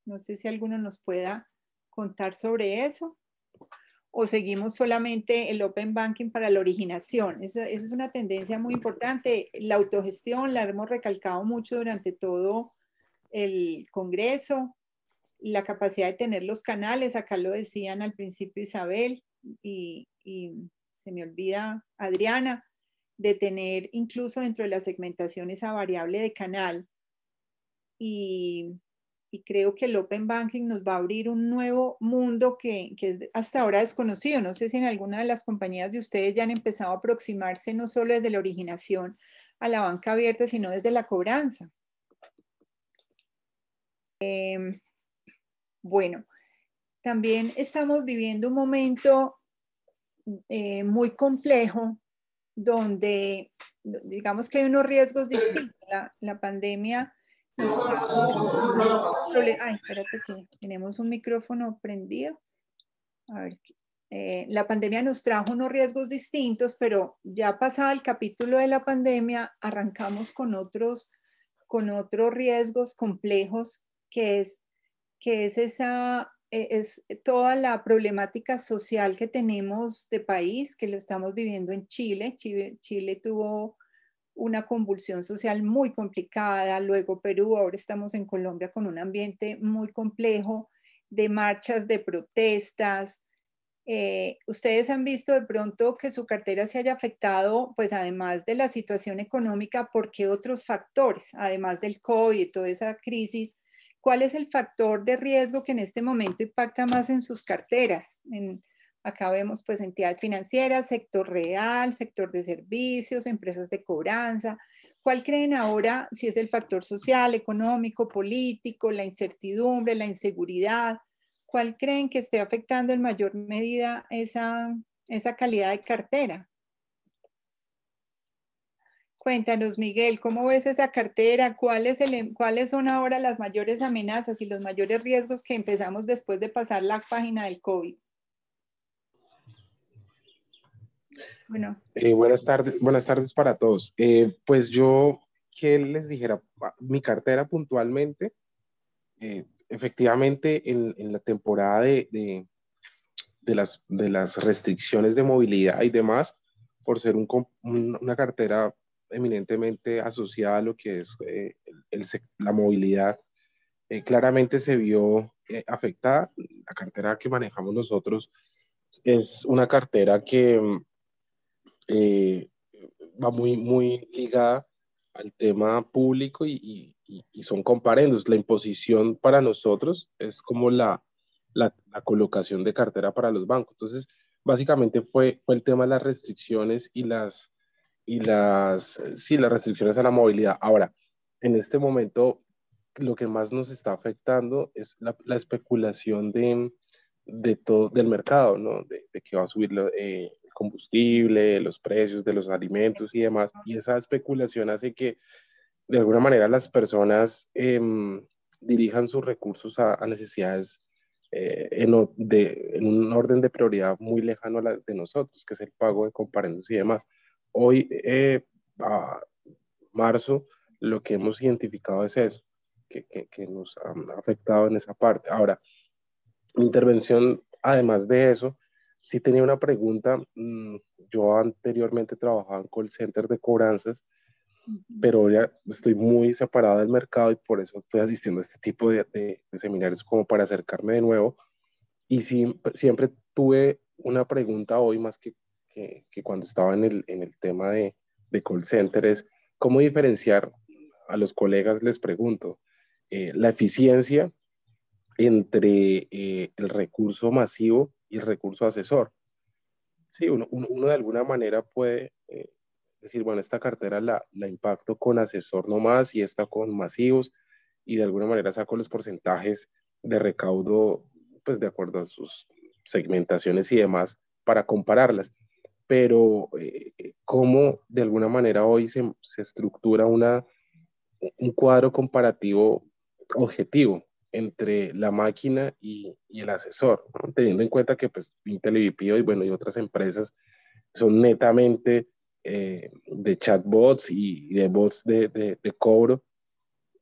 No sé si alguno nos pueda contar sobre eso. O seguimos solamente el Open Banking para la originación. esa es una tendencia muy importante. La autogestión la hemos recalcado mucho durante todo el Congreso la capacidad de tener los canales, acá lo decían al principio Isabel y, se me olvida Adriana, de tener incluso dentro de la segmentación esa variable de canal. Y, creo que el Open Banking nos va a abrir un nuevo mundo que, es hasta ahora desconocido. No sé si en alguna de las compañías de ustedes ya han empezado a aproximarse no solo desde la originación a la banca abierta, sino desde la cobranza. Em, bueno, también estamos viviendo un momento eh, muy complejo donde digamos que hay unos riesgos distintos. La, pandemia nos tenemos un micrófono prendido. Eh, la pandemia nos trajo unos riesgos distintos, pero ya pasado el capítulo de la pandemia, arrancamos con otros, con otros riesgos complejos, que es que es esa eh, es toda la problemática social que tenemos de país, que lo estamos viviendo en Chile. Chile, tuvo una convulsión social muy complicada, luego Perú, ahora estamos en Colombia con un ambiente muy complejo de marchas, de protestas. Eh, ustedes han visto de pronto que su cartera se haya afectado, pues además de la situación económica, porque otros factores, además del COVID y toda esa crisis, cuál es el factor de riesgo que en este momento impacta más en sus carteras. acá vemos pues entidades financieras, sector real, sector de servicios, empresas de cobranza. ¿Cuál creen ahora si es el factor social, económico, político, la incertidumbre, la inseguridad? ¿Cuál creen que esté afectando en mayor medida esa calidad de cartera? Cuéntanos, Miguel, ¿cómo ves esa cartera? el, ¿Cuáles son ahora las mayores amenazas y los mayores riesgos que empezamos después de pasar la página del COVID? Bueno. Eh, buenas, tardes, buenas tardes para todos. Eh, pues yo, que les dijera? Ah, mi cartera puntualmente, eh, efectivamente, en, en, la temporada de, de, las, de las restricciones de movilidad y demás, por ser una cartera eminentemente asociada a lo que es eh, la movilidad, eh, claramente se vio eh, afectada. La cartera que manejamos nosotros es una cartera que va muy, muy ligada al tema público y, son comparendos. La imposición para nosotros es como la, la colocación de cartera para los bancos. Entonces, básicamente fue, fue el tema de las restricciones y las y las, sí, las restricciones a la movilidad. Ahora, en este momento, lo que más nos está afectando es la, especulación de, de todo, del mercado, ¿no? De, que va a subir eh, el combustible, los precios de los alimentos y demás. Y esa especulación hace que, de alguna manera, las personas em, dirijan sus recursos a, necesidades eh, en, en, un orden de prioridad muy lejano a la de nosotros, que es el pago de comparendos y demás hoy, eh, a marzo, lo que hemos identificado es eso, que, nos ha afectado en esa parte. Ahora, mi intervención, además de eso, sí tenía una pregunta. Mm, yo anteriormente trabajaba en el center de cobranzas, pero ya estoy muy separado del mercado y por eso estoy asistiendo a este tipo de, seminarios como para acercarme de nuevo. Y siempre tuve una pregunta hoy más que que, cuando estaba en el, en el tema de, de, call center es cómo diferenciar, a los colegas les pregunto, eh, la eficiencia entre eh, el recurso masivo y el recurso asesor. Sí, uno, uno, de alguna manera puede eh, decir, bueno, esta cartera la, la impacto con asesor nomás y esta con masivos y de alguna manera saco los porcentajes de recaudo, pues de acuerdo a sus segmentaciones y demás para compararlas pero eh, eh, cómo de alguna manera hoy se, estructura una, un cuadro comparativo objetivo entre la máquina y, el asesor, teniendo en cuenta que pues Intel y y bueno y otras empresas son netamente eh, de chatbots y, de bots de, cobro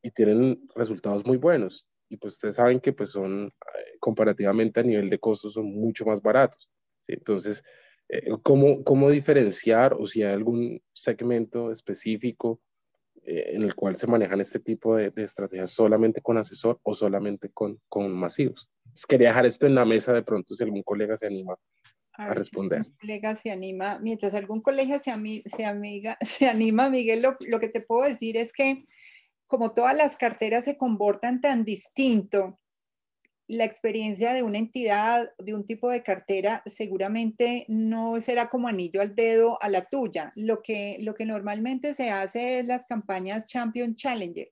y tienen resultados muy buenos y pues ustedes saben que pues son eh, comparativamente a nivel de costos son mucho más baratos entonces eh, ¿cómo, ¿cómo, diferenciar o si hay algún segmento específico eh, en el cual se manejan este tipo de, estrategias solamente con asesor o solamente con, con masivos? quería dejar esto en la mesa de pronto si algún colega se anima a, responder. colega se anima, mientras algún colega se, se, amiga, se anima, Miguel, lo, lo que te puedo decir es que como todas las carteras se comportan tan distinto, la experiencia de una entidad, de un tipo de cartera, seguramente no será como anillo al dedo a la tuya. Lo que, lo que normalmente se hace es las campañas Champion Challenger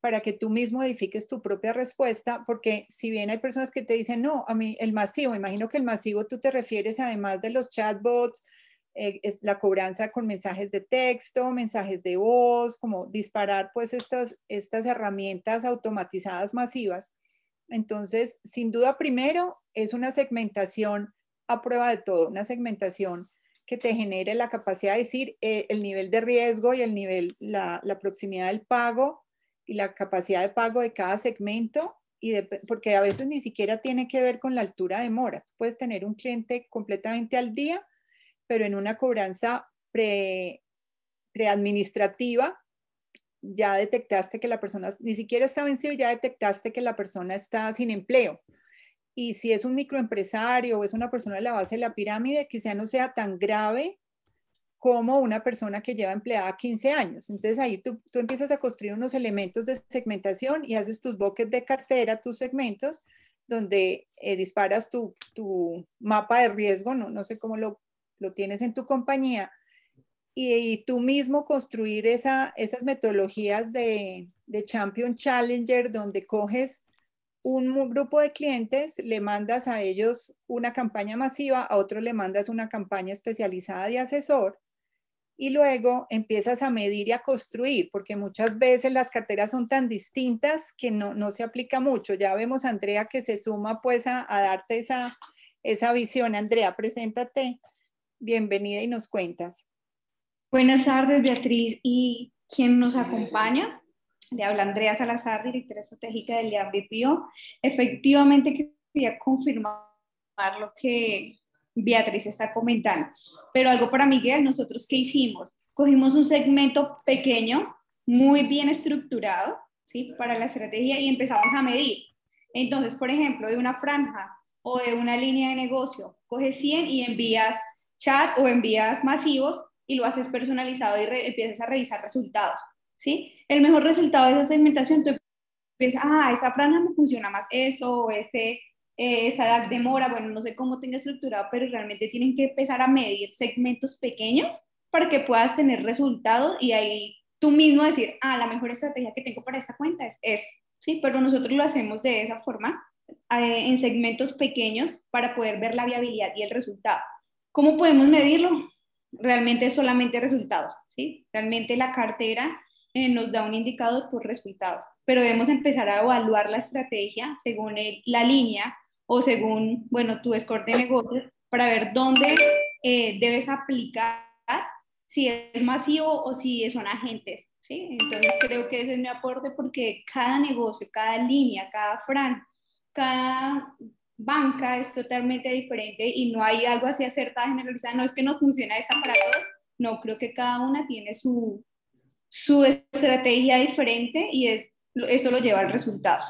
para que tú mismo edifiques tu propia respuesta, porque si bien hay personas que te dicen, no, a mí el masivo, imagino que el masivo tú te refieres además de los chatbots, eh, la cobranza con mensajes de texto, mensajes de voz, como disparar pues estas herramientas automatizadas masivas entonces, sin duda, primero es una segmentación a prueba de todo, una segmentación que te genere la capacidad de decir eh, el nivel de riesgo y el nivel, la, proximidad del pago y la capacidad de pago de cada segmento, y porque a veces ni siquiera tiene que ver con la altura de mora. puedes tener un cliente completamente al día, pero en una cobranza pre, preadministrativa ya detectaste que la persona ni siquiera está vencido, ya detectaste que la persona está sin empleo. Y si es un microempresario o es una persona de la base de la pirámide, quizá no sea tan grave como una persona que lleva empleada 15 años. Entonces ahí tú, empiezas a construir unos elementos de segmentación y haces tus boques de cartera, tus segmentos, donde eh, disparas tu, mapa de riesgo, no, no sé cómo lo, lo tienes en tu compañía, y, tú mismo construir esa, esas metodologías de, Champion Challenger donde coges un grupo de clientes, le mandas a ellos una campaña masiva, a otros le mandas una campaña especializada de asesor y luego empiezas a medir y a construir, porque muchas veces las carteras son tan distintas que no, se aplica mucho. Ya vemos Andrea que se suma pues a, darte esa, esa visión. Andrea, preséntate, bienvenida y nos cuentas. Buenas tardes, Beatriz. ¿Y quién nos acompaña? Le habla Andrea Salazar, directora estratégica del IABPO. Efectivamente, quería confirmar lo que Beatriz está comentando. Pero algo para Miguel, nosotros qué hicimos? Cogimos un segmento pequeño, muy bien estructurado, ¿sí? Para la estrategia y empezamos a medir. Entonces, por ejemplo, de una franja o de una línea de negocio, coges 100 y envías chat o envías masivos y lo haces personalizado y empiezas a revisar resultados, ¿sí? El mejor resultado de esa segmentación, tú empiezas, ah, esta franja me funciona más eso, o este, eh, esta edad demora bueno, no sé cómo tenga estructurado, pero realmente tienen que empezar a medir segmentos pequeños para que puedas tener resultados y ahí tú mismo decir, ah, la mejor estrategia que tengo para esta cuenta es eso, ¿sí? Pero nosotros lo hacemos de esa forma, eh, en segmentos pequeños, para poder ver la viabilidad y el resultado. ¿Cómo podemos medirlo? realmente solamente resultados, ¿sí? Realmente la cartera eh, nos da un indicado por resultados, pero debemos empezar a evaluar la estrategia según la línea o según, bueno, tu score de negocio para ver dónde eh, debes aplicar, si es masivo o si son agentes, ¿sí? Entonces creo que ese es mi aporte porque cada negocio, cada línea, cada fran, cada banca es totalmente diferente y no hay algo así acertada generalizada, no es que no funciona esta para todos, no, creo que cada una tiene su, su estrategia diferente y es, eso lo lleva al resultado.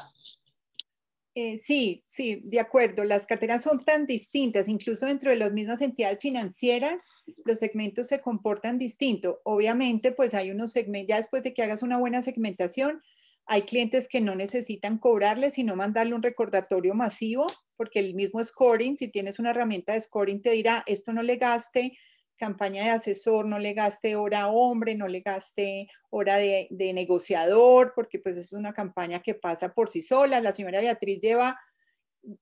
Eh, sí, sí, de acuerdo. Las carteras son tan distintas, incluso dentro de las mismas entidades financieras, los segmentos se comportan distinto. Obviamente, pues hay unos segmentos, ya después de que hagas una buena segmentación, hay clientes que no necesitan cobrarle, sino mandarle un recordatorio masivo, porque el mismo scoring, si tienes una herramienta de scoring, te dirá, esto no le gaste campaña de asesor, no le gaste hora hombre, no le gaste hora de, negociador, porque pues es una campaña que pasa por sí sola. La señora Beatriz lleva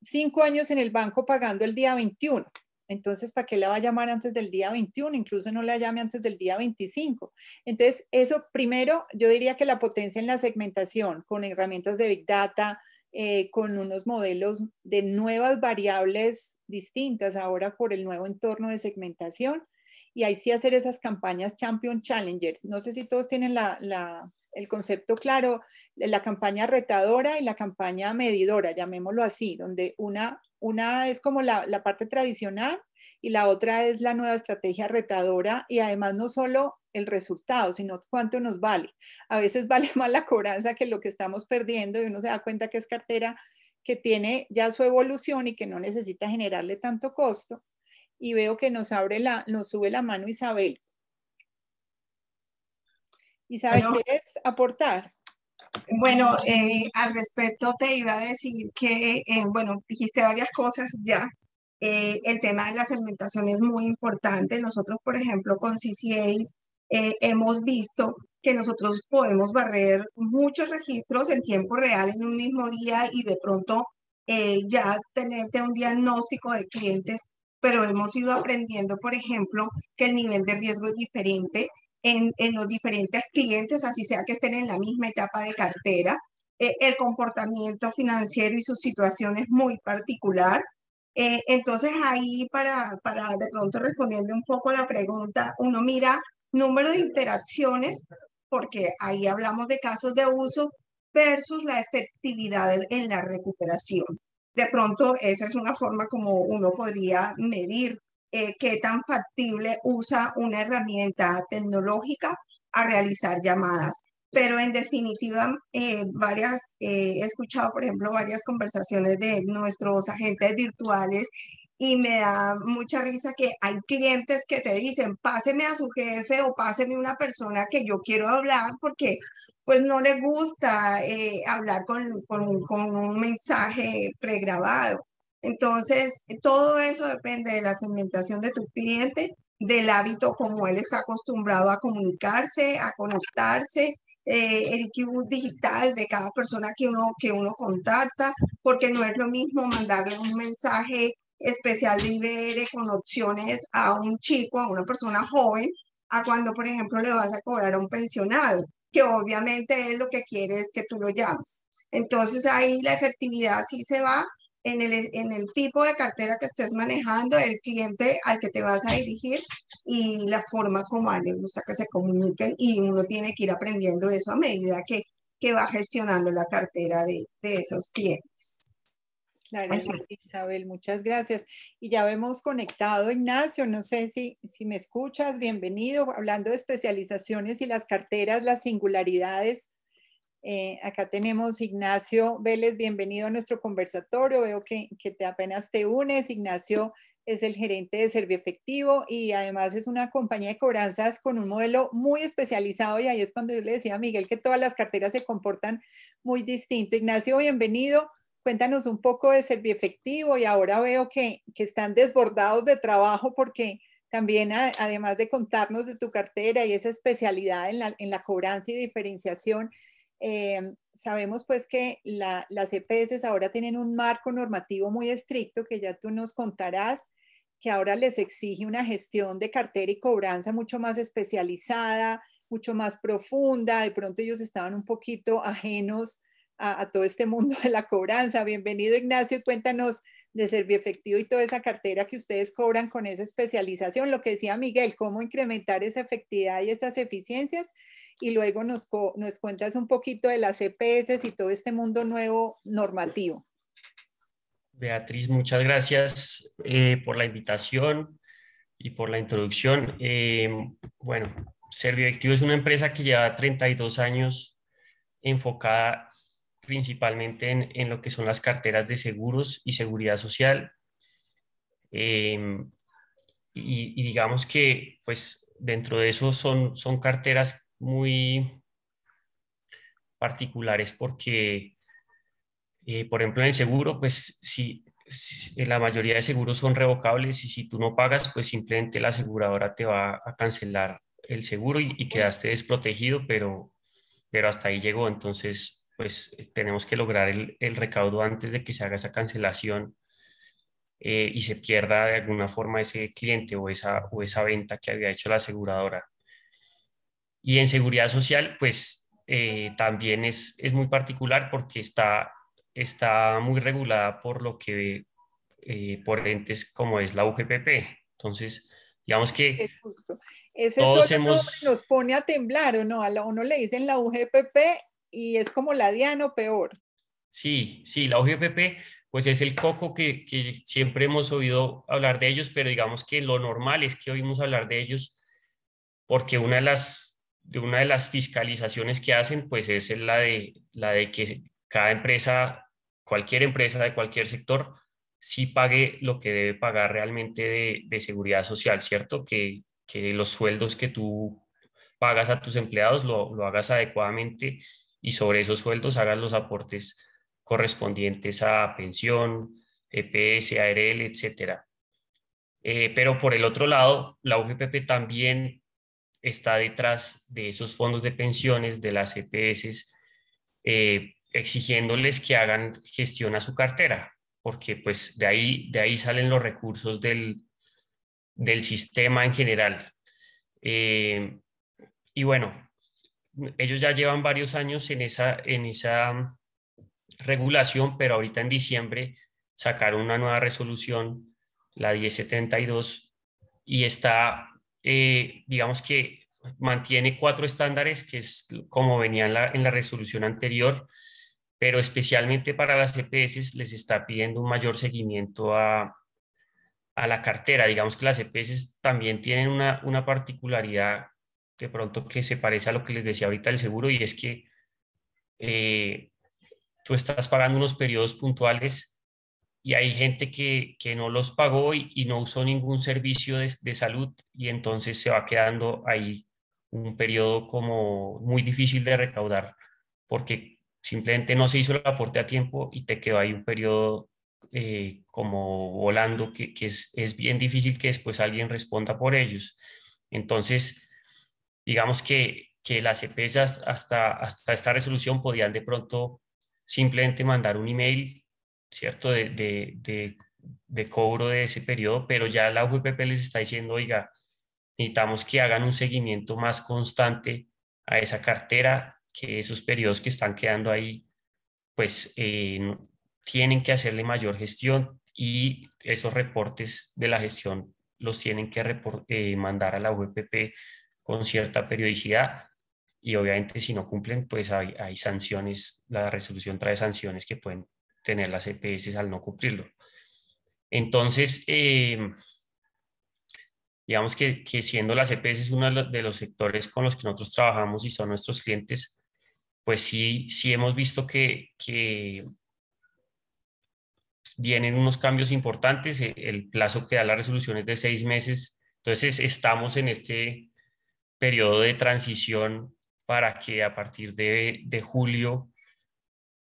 cinco años en el banco pagando el día 21 entonces, ¿para qué la va a llamar antes del día 21? Incluso no la llame antes del día 25. Entonces, eso primero, yo diría que la potencia en la segmentación con herramientas de Big Data, eh, con unos modelos de nuevas variables distintas ahora por el nuevo entorno de segmentación. Y ahí sí hacer esas campañas Champion Challengers. No sé si todos tienen la el concepto claro, la campaña retadora y la campaña medidora, llamémoslo así, donde una, una es como la, parte tradicional y la otra es la nueva estrategia retadora y además no solo el resultado, sino cuánto nos vale. A veces vale más la cobranza que lo que estamos perdiendo y uno se da cuenta que es cartera que tiene ya su evolución y que no necesita generarle tanto costo. Y veo que nos abre la, nos sube la mano Isabel y sabes qué es aportar. Bueno, eh, al respecto te iba a decir que, eh, bueno, dijiste varias cosas ya. Eh, el tema de la segmentación es muy importante. Nosotros, por ejemplo, con CCAs hemos visto que nosotros podemos barrer muchos registros en tiempo real en un mismo día y de pronto ya tenerte un diagnóstico de clientes, pero hemos ido aprendiendo, por ejemplo, que el nivel de riesgo es diferente en, los diferentes clientes, así sea que estén en la misma etapa de cartera. Eh, el comportamiento financiero y su situación es muy particular. Eh, entonces ahí para, para de pronto respondiendo un poco a la pregunta, uno mira número de interacciones, porque ahí hablamos de casos de uso versus la efectividad en la recuperación. De pronto esa es una forma como uno podría medir eh, qué tan factible usa una herramienta tecnológica a realizar llamadas. Pero en definitiva, eh, varias, eh, he escuchado, por ejemplo, varias conversaciones de nuestros agentes virtuales y me da mucha risa que hay clientes que te dicen, páseme a su jefe o páseme una persona que yo quiero hablar porque pues no le gusta hablar con, con, con, un mensaje pregrabado. Entonces, todo eso depende de la segmentación de tu cliente, del hábito como él está acostumbrado a comunicarse, a conectarse, eh, el IQ digital de cada persona que uno, que uno contacta, porque no es lo mismo mandarle un mensaje especial de IBR con opciones a un chico, a una persona joven, a cuando, por ejemplo, le vas a cobrar a un pensionado, que obviamente él lo que quiere es que tú lo llames. Entonces ahí la efectividad sí se va en el, en el tipo de cartera que estés manejando, el cliente al que te vas a dirigir y la forma como a él le gusta que se comuniquen y uno tiene que ir aprendiendo eso a medida que, que va gestionando la cartera de, de esos clientes. Claro, Isabel, muchas gracias. Y ya vemos conectado Ignacio, no sé si, si me escuchas, bienvenido, hablando de especializaciones y las carteras, las singularidades eh, acá tenemos Ignacio Vélez, bienvenido a nuestro conversatorio. Veo que, te apenas te unes. Ignacio es el gerente de Servio Efectivo y además es una compañía de cobranzas con un modelo muy especializado. Y ahí es cuando yo le decía a Miguel que todas las carteras se comportan muy distinto. Ignacio, bienvenido. Cuéntanos un poco de Servio Efectivo y ahora veo que, están desbordados de trabajo porque también además de contarnos de tu cartera y esa especialidad en la, en la cobranza y diferenciación, eh, sabemos pues que las EPS ahora tienen un marco normativo muy estricto que ya tú nos contarás, que ahora les exige una gestión de cartera y cobranza mucho más especializada, mucho más profunda. De pronto ellos estaban un poquito ajenos a, a todo este mundo de la cobranza. Bienvenido Ignacio, cuéntanos de Efectivo y toda esa cartera que ustedes cobran con esa especialización, lo que decía Miguel, cómo incrementar esa efectividad y estas eficiencias. Y luego nos, cuentas un poquito de las EPS y todo este mundo nuevo normativo. Beatriz, muchas gracias eh, por la invitación y por la introducción. Em, bueno, Servio es una empresa que lleva 32 años enfocada principalmente en, lo que son las carteras de seguros y seguridad social. Em, y, digamos que, pues, dentro de eso son, son carteras muy particulares porque, eh, por ejemplo, en el seguro, pues, si, la mayoría de seguros son revocables y si tú no pagas, pues simplemente la aseguradora te va a cancelar el seguro y, y quedaste desprotegido, pero, pero hasta ahí llegó. Entonces, pues eh, tenemos que lograr el, recaudo antes de que se haga esa cancelación eh, y se pierda de alguna forma ese cliente o esa, o esa venta que había hecho la aseguradora. Y en seguridad social, pues eh, también es, es muy particular porque está, está muy regulada por lo que, por entes como es la UGPP. Entonces, digamos que... Es justo. nos pone a temblar, ¿o no? A uno le dicen la UGPP y es como la diana peor. Sí, sí, la OGPP, pues es el coco que, siempre hemos oído hablar de ellos, pero digamos que lo normal es que oímos hablar de ellos porque una de las, de una de las fiscalizaciones que hacen pues es la de, la de que cada empresa, cualquier empresa de cualquier sector, sí pague lo que debe pagar realmente de, seguridad social, ¿cierto? Que, los sueldos que tú pagas a tus empleados lo, lo hagas adecuadamente y sobre esos sueldos hagan los aportes correspondientes a pensión, EPS, ARL, etc. Eh, pero por el otro lado, la UGPP también está detrás de esos fondos de pensiones, de las EPS, eh, exigiéndoles que hagan gestión a su cartera, porque pues de ahí, de ahí salen los recursos del, sistema en general. Eh, y bueno, ellos ya llevan varios años en esa, en esa mm, regulación, pero ahorita en diciembre sacaron una nueva resolución, la 1072, y está, eh, digamos que mantiene cuatro estándares, que es como venían en la, resolución anterior, pero especialmente para las EPS les está pidiendo un mayor seguimiento a, la cartera. Digamos que las EPS también tienen una, una particularidad de pronto que se parece a lo que les decía ahorita el seguro y es que eh, tú estás pagando unos periodos puntuales y hay gente que, no los pagó y, no usó ningún servicio de, salud y entonces se va quedando ahí un periodo como muy difícil de recaudar porque simplemente no se hizo el aporte a tiempo y te quedó ahí un periodo eh, como volando que, es, es bien difícil que después alguien responda por ellos. Entonces, digamos que, que las empresas hasta, hasta esta resolución podían de pronto simplemente mandar un email, ¿cierto?, de, de, cobro de ese periodo, pero ya la UPP les está diciendo, oiga, necesitamos que hagan un seguimiento más constante a esa cartera, que esos periodos que están quedando ahí, pues eh, tienen que hacerle mayor gestión y esos reportes de la gestión los tienen que eh, mandar a la UPP con cierta periodicidad y obviamente si no cumplen, pues hay, hay sanciones, la resolución trae sanciones que pueden tener las EPS al no cumplirlo. Entonces, em, digamos que, que, siendo las EPS uno de los sectores con los que nosotros trabajamos y son nuestros clientes, pues sí, sí hemos visto que, que vienen unos cambios importantes. E, el plazo que da la resolución es de seis meses. Entonces, estamos en este periodo de transición para que a partir de, julio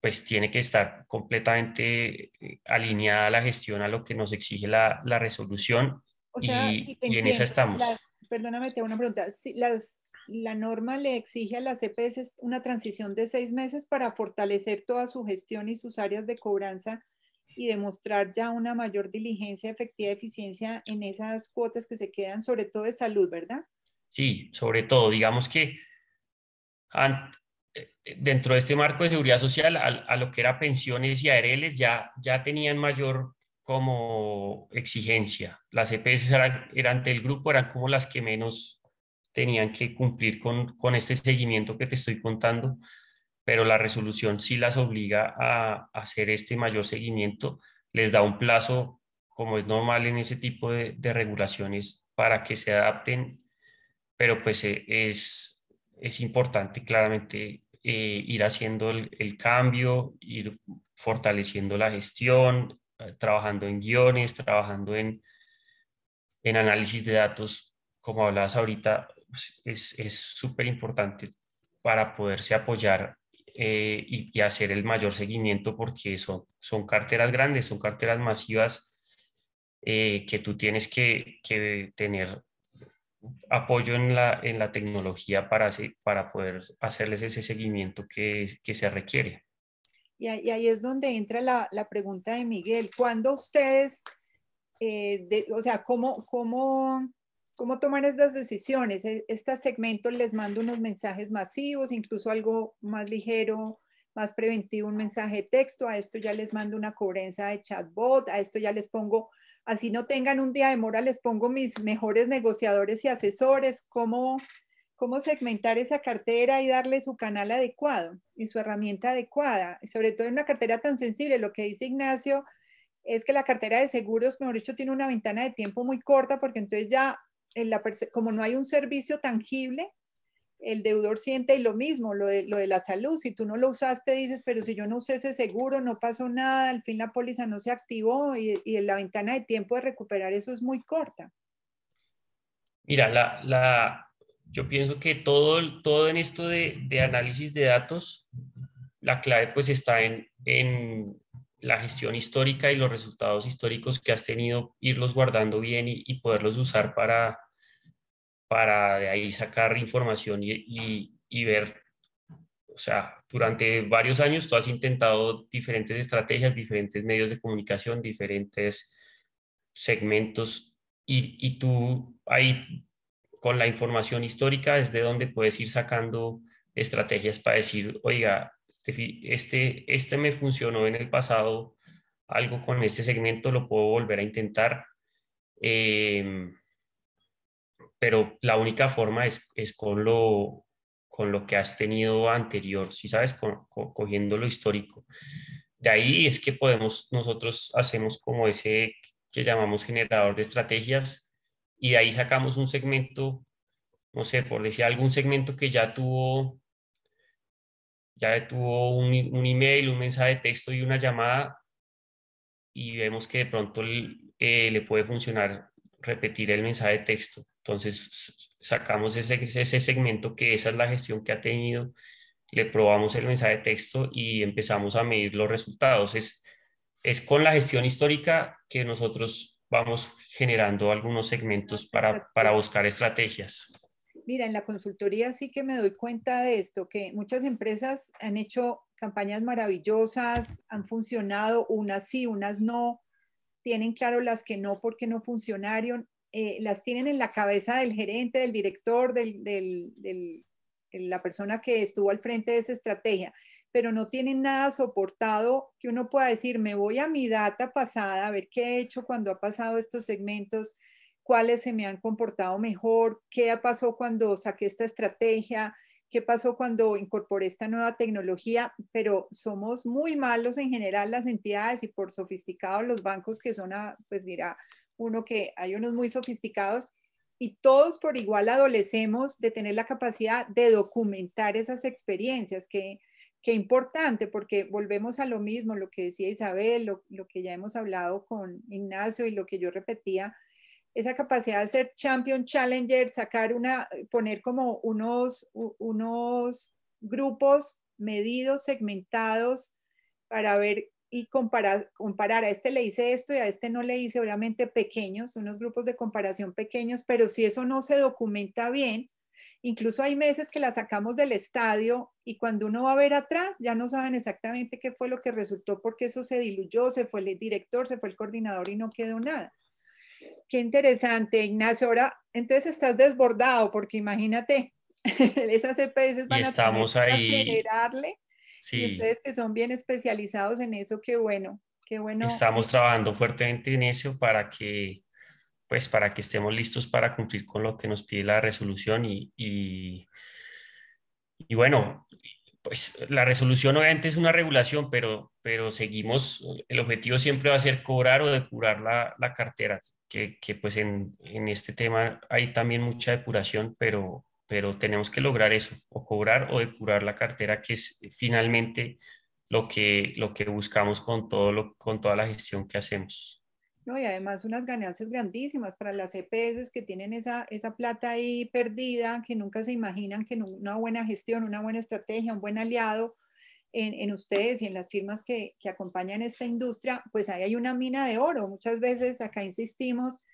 pues tiene que estar completamente eh, alineada la gestión a lo que nos exige la, resolución o sea, y, y en esa estamos. perdóname, te hago una pregunta. Si las, la norma le exige a las cps e una transición de seis meses para fortalecer toda su gestión y sus áreas de cobranza y demostrar ya una mayor diligencia, efectiva eficiencia en esas cuotas que se quedan, sobre todo de salud, ¿verdad? Sí, sobre todo, digamos que eh, dentro de este marco de seguridad social, a, lo que era pensiones y ARLs ya, ya tenían mayor como exigencia. Las EPS eran, del grupo, eran como las que menos tenían que cumplir con, con, este seguimiento que te estoy contando, pero la resolución sí las obliga a, hacer este mayor seguimiento, les da un plazo, como es normal en ese tipo de regulaciones, para que se adapten pero pues e, es, importante claramente eh, ir haciendo el, cambio, ir fortaleciendo la gestión, eh, trabajando en guiones, trabajando en, en análisis de datos, como hablabas ahorita, pues, es súper importante para poderse apoyar eh, y, hacer el mayor seguimiento porque son, son carteras grandes, son carteras masivas que tú tienes que, que tener apoyo en la, en la tecnología para, para poder hacerles ese seguimiento que, que se requiere. Y ahí, es donde entra la, la pregunta de Miguel. ¿Cuándo ustedes, eh, o sea, cómo, cómo, cómo tomar estas decisiones? E, Estos segmentos les mando unos mensajes masivos, incluso algo más ligero, más preventivo, un mensaje de texto. A esto ya les mando una cobranza de chatbot, a esto ya les pongo así no tengan un día de mora, les pongo mis mejores negociadores y asesores, cómo, cómo segmentar esa cartera y darle su canal adecuado y su herramienta adecuada, sobre todo en una cartera tan sensible, lo que dice Ignacio es que la cartera de seguros, mejor dicho, tiene una ventana de tiempo muy corta porque entonces ya, la, como no hay un servicio tangible, el deudor siente y lo mismo, lo de, la salud, si tú no lo usaste, dices, pero si yo no usé ese seguro, no pasó nada, al fin la póliza no se activó y, y la ventana de tiempo de recuperar eso es muy corta. Mira, la, yo pienso que todo, todo en esto de, análisis de datos, la clave pues está en, la gestión histórica y los resultados históricos que has tenido, irlos guardando bien y poderlos usar para, para de ahí sacar información y, y, y ver, o sea, durante varios años tú has intentado diferentes estrategias, diferentes medios de comunicación, diferentes segmentos y, y tú ahí con la información histórica es de donde puedes ir sacando estrategias para decir, oiga, este, este me funcionó en el pasado, algo con este segmento lo puedo volver a intentar. Eh, pero la única forma es, es con, lo, con lo que has tenido anterior, si sabes, cogiendo lo histórico. De ahí es que podemos, nosotros hacemos como ese que llamamos generador de estrategias y de ahí sacamos un segmento, no sé, por decir algún segmento que ya tuvo ya tuvo un, un email, un mensaje de texto y una llamada y vemos que de pronto eh, le puede funcionar repetir el mensaje de texto. Entonces, sacamos ese, segmento que esa es la gestión que ha tenido, le probamos el mensaje de texto y empezamos a medir los resultados. Es, es con la gestión histórica que nosotros vamos generando algunos segmentos para, para buscar estrategias. Mira, en la consultoría sí que me doy cuenta de esto, que muchas empresas han hecho campañas maravillosas, han funcionado, unas sí, unas no, tienen claro las que no porque no funcionaron, eh, las tienen en la cabeza del gerente, del director, del, de la persona que estuvo al frente de esa estrategia, pero no tienen nada soportado que uno pueda decir, me voy a mi data pasada, a ver qué he hecho cuando ha pasado estos segmentos, cuáles se me han comportado mejor, qué pasó cuando saqué esta estrategia, qué pasó cuando incorporé esta nueva tecnología, pero somos muy malos en general las entidades y por sofisticados los bancos que son, a, pues dirá, uno que hay unos muy sofisticados, y todos por igual adolecemos de tener la capacidad de documentar esas experiencias, que, que importante, porque volvemos a lo mismo, lo que decía Isabel, lo, que ya hemos hablado con Ignacio y lo que yo repetía, esa capacidad de ser champion challenger, sacar una, poner como unos, unos grupos medidos, segmentados, para ver y comparar, comparar a este le hice esto y a este no le hice, obviamente pequeños, unos grupos de comparación pequeños, pero si eso no se documenta bien, incluso hay meses que la sacamos del estadio y cuando uno va a ver atrás ya no saben exactamente qué fue lo que resultó porque eso se diluyó, se fue el director, se fue el coordinador y no quedó nada. Qué interesante, Ignacio. Ahora, entonces estás desbordado porque imagínate, esas EPS van y estamos a, ahí. Y ustedes que son bien especializados en eso, qué bueno, qué bueno. Estamos trabajando fuertemente en eso para que, pues, para que estemos listos para cumplir con lo que nos pide la resolución y, y, bueno, pues la resolución obviamente es una regulación, pero, pero seguimos, el objetivo siempre va a ser cobrar o depurar la, cartera, que, que pues en, en, este tema hay también mucha depuración, pero, pero tenemos que lograr eso, o cobrar o depurar la cartera, que es finalmente lo que, lo que buscamos con, todo lo, con toda la gestión que hacemos. No, y además unas ganancias grandísimas para las EPS que tienen esa, esa plata ahí perdida, que nunca se imaginan que una buena gestión, una buena estrategia, un buen aliado en, en ustedes y en las firmas que, que acompañan esta industria, pues ahí hay una mina de oro. Muchas veces acá insistimos,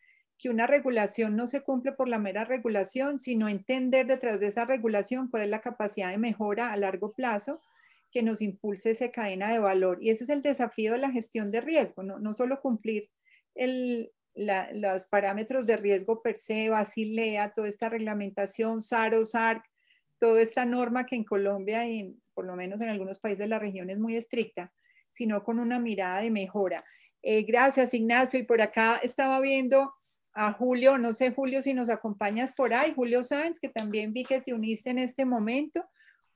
que una regulación no se cumple por la mera regulación, sino entender detrás de esa regulación cuál es la capacidad de mejora a largo plazo que nos impulse esa cadena de valor. Y ese es el desafío de la gestión de riesgo, no, solo cumplir el, los parámetros de riesgo per se, Basilea, toda esta reglamentación, SARO, SARC, toda esta norma que en Colombia y por lo menos en algunos países de la región es muy estricta, sino con una mirada de mejora. Eh, gracias, Ignacio. Y por acá estaba viendo a Julio, no sé Julio si nos acompañas por ahí, Julio Sáenz, que también vi que te uniste en este momento.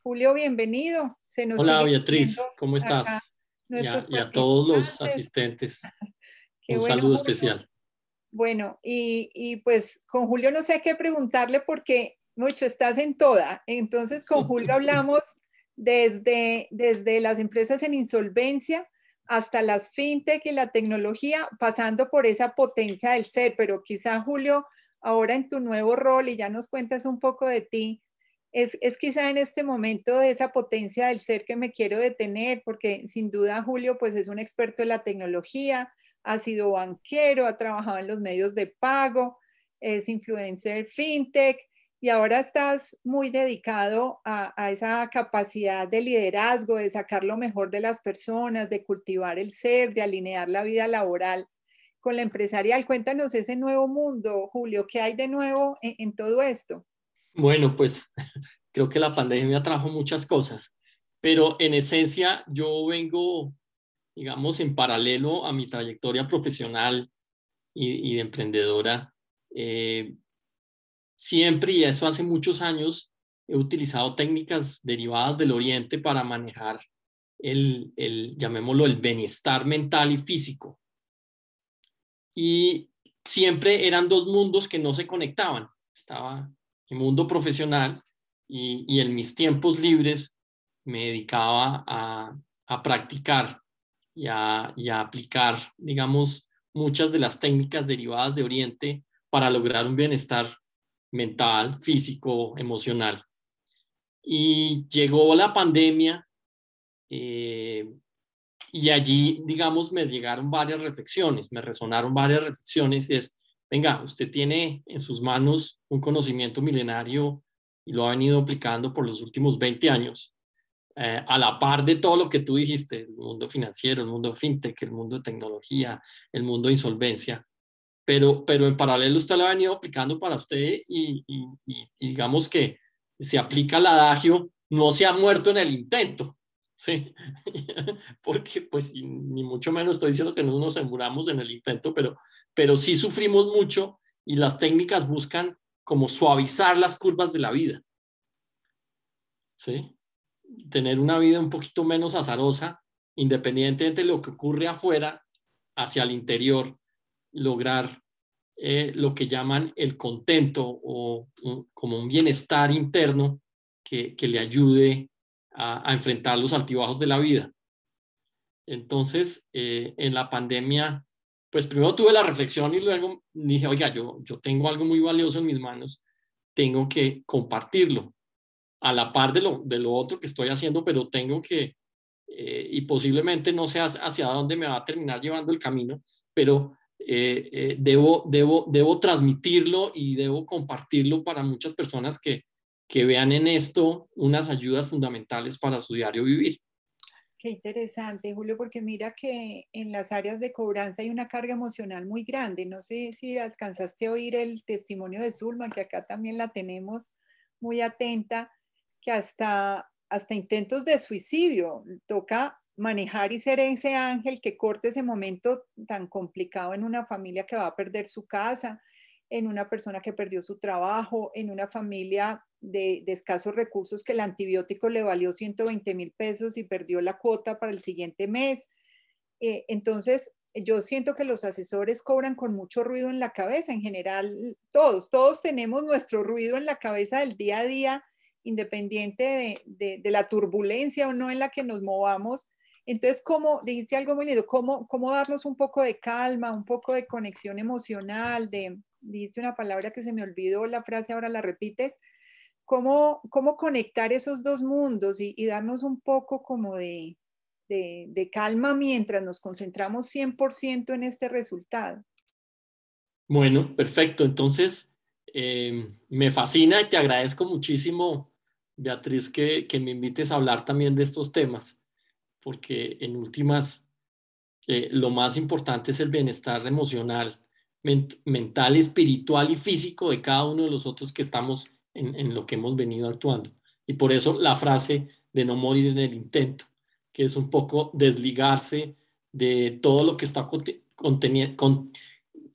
Julio, bienvenido. Se nos Hola Beatriz, ¿cómo estás? Y a, todos los asistentes. Un saludo especial. Bueno, y, pues con Julio no sé qué preguntarle porque mucho estás en toda. Entonces con Julio hablamos desde, desde las empresas en insolvencia hasta las fintech y la tecnología, pasando por esa potencia del ser. Pero quizá, Julio, ahora en tu nuevo rol y ya nos cuentas un poco de ti, es, quizá en este momento de esa potencia del ser que me quiero detener, porque sin duda Julio pues es un experto en la tecnología, ha sido banquero, ha trabajado en los medios de pago, es influencer fintech, y ahora estás muy dedicado a, esa capacidad de liderazgo, de sacar lo mejor de las personas, de cultivar el ser, de alinear la vida laboral con la empresarial. Cuéntanos ese nuevo mundo, Julio, ¿qué hay de nuevo en, todo esto? Bueno, pues creo que la pandemia trajo muchas cosas, pero en esencia yo vengo, digamos, en paralelo a mi trayectoria profesional y, de emprendedora. Eh, siempre, y eso hace muchos años, he utilizado técnicas derivadas del Oriente para manejar el, llamémoslo, el bienestar mental y físico. Y siempre eran dos mundos que no se conectaban. Estaba el mundo profesional y, en mis tiempos libres me dedicaba a, practicar y a, y aplicar, digamos, muchas de las técnicas derivadas de Oriente para lograr un bienestar mental, físico, emocional. Y llegó la pandemia eh, y allí, digamos, me llegaron varias reflexiones, me resonaron varias reflexiones y es, venga, usted tiene en sus manos un conocimiento milenario y lo ha venido aplicando por los últimos 20 años, eh, a la par de todo lo que tú dijiste, el mundo financiero, el mundo fintech, el mundo de tecnología, el mundo de insolvencia pero, pero en paralelo usted lo ha venido aplicando para usted y, digamos que se aplica el adagio, no se ha muerto en el intento. porque pues ni mucho menos estoy diciendo que no nos muramos en el intento, pero, pero sí sufrimos mucho y las técnicas buscan como suavizar las curvas de la vida. Tener una vida un poquito menos azarosa, independientemente de lo que ocurre afuera, hacia el interior, lograr eh, lo que llaman el contento o como un bienestar interno que, le ayude a, enfrentar los altibajos de la vida. Entonces, eh, en la pandemia, pues primero tuve la reflexión y luego dije, oiga, yo, yo tengo algo muy valioso en mis manos, tengo que compartirlo a la par de lo, de lo otro que estoy haciendo, pero tengo que, eh, y posiblemente no sé hacia dónde me va a terminar llevando el camino, pero eh, eh, debo, debo, debo transmitirlo y debo compartirlo para muchas personas que, que vean en esto unas ayudas fundamentales para su diario vivir. Qué interesante, Julio, porque mira que en las áreas de cobranza hay una carga emocional muy grande. No sé si alcanzaste a oír el testimonio de Zulma, que acá también la tenemos muy atenta, que hasta, hasta intentos de suicidio toca manejar y ser ese ángel que corte ese momento tan complicado en una familia que va a perder su casa, en una persona que perdió su trabajo, en una familia de, escasos recursos que el antibiótico le valió 120 mil pesos y perdió la cuota para el siguiente mes. Eh, entonces, yo siento que los asesores cobran con mucho ruido en la cabeza, en general, todos, todos tenemos nuestro ruido en la cabeza del día a día, independiente de la turbulencia o no en la que nos movamos entonces, como dijiste algo muy lindo, ¿cómo, cómo darnos un poco de calma, un poco de conexión emocional, de, dijiste una palabra que se me olvidó, la frase ahora la repites, cómo, cómo conectar esos dos mundos y, darnos un poco como de, de, de, calma mientras nos concentramos 100% en este resultado. Bueno, perfecto. Entonces, eh, me fascina y te agradezco muchísimo, Beatriz, que me invites a hablar también de estos temas porque en últimas eh, lo más importante es el bienestar emocional, mental, espiritual y físico de cada uno de nosotros que estamos en, lo que hemos venido actuando. Y por eso la frase de no morir en el intento, que es un poco desligarse de todo lo que está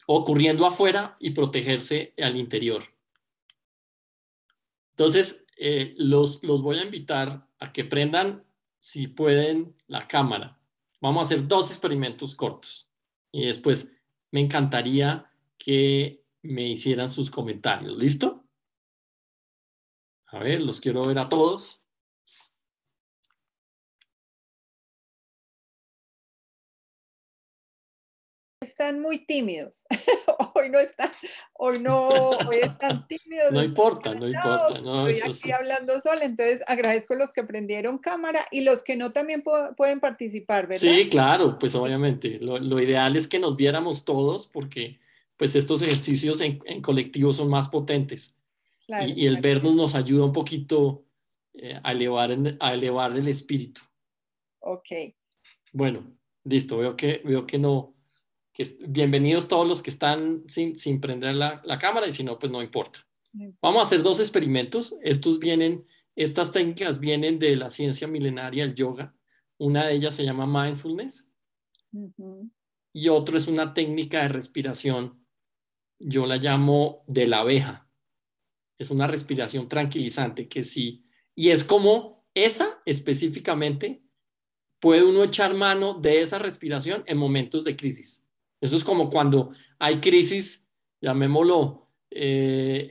ocurriendo afuera y protegerse al interior. Entonces, eh, los, los voy a invitar a que prendan si pueden, la cámara. Vamos a hacer dos experimentos cortos y después me encantaría que me hicieran sus comentarios. ¿Listo? A ver, los quiero ver a todos. están muy tímidos. hoy no están, hoy no, hoy están tímidos. No importa, no importa. Pues estoy aquí hablando sola, entonces agradezco a los que prendieron cámara y los que no también pueden participar, ¿verdad? Sí, claro, pues obviamente. Lo, ideal es que nos viéramos todos porque pues estos ejercicios en, colectivo son más potentes. y, el vernos nos ayuda un poquito eh, a, elevar, a elevar el espíritu. Ok. Bueno, listo, veo que, veo que no, bienvenidos todos los que están sin, prender la, cámara y si no, pues no importa. Vamos a hacer dos experimentos. Estos vienen, estas técnicas vienen de la ciencia milenaria, el yoga. Una de ellas se llama mindfulness y otro es una técnica de respiración. Yo la llamo de la abeja. Es una respiración tranquilizante que sí. Y es como esa específicamente puede uno echar mano de esa respiración en momentos de crisis. Eso es como cuando hay crisis, llamémoslo, eh,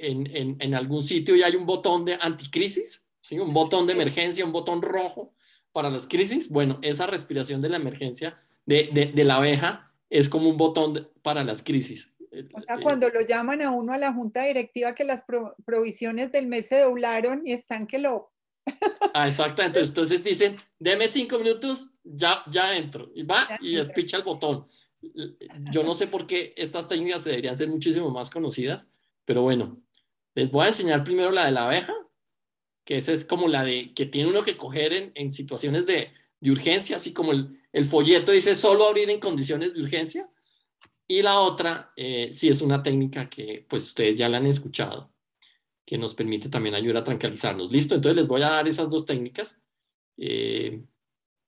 en, algún sitio y hay un botón de anticrisis, un botón de emergencia, un botón rojo para las crisis. Bueno, esa respiración de la emergencia de, la abeja es como un botón para las crisis. O sea, eh, cuando lo llaman a uno a la junta directiva que las provisiones del mes se doblaron y están que lo... Ah, exactamente. Entonces, dicen, deme cinco minutos, ya, ya entro. Y va y despicha el botón yo no sé por qué estas técnicas deberían ser muchísimo más conocidas, pero bueno, les voy a enseñar primero la de la abeja, que esa es como la de que tiene uno que coger en, situaciones de, urgencia, así como el, folleto dice solo abrir en condiciones de urgencia. Y la otra, si eh, sí es una técnica que pues ustedes ya la han escuchado, que nos permite también ayudar a tranquilizarnos. Listo, entonces les voy a dar esas dos técnicas. Eh,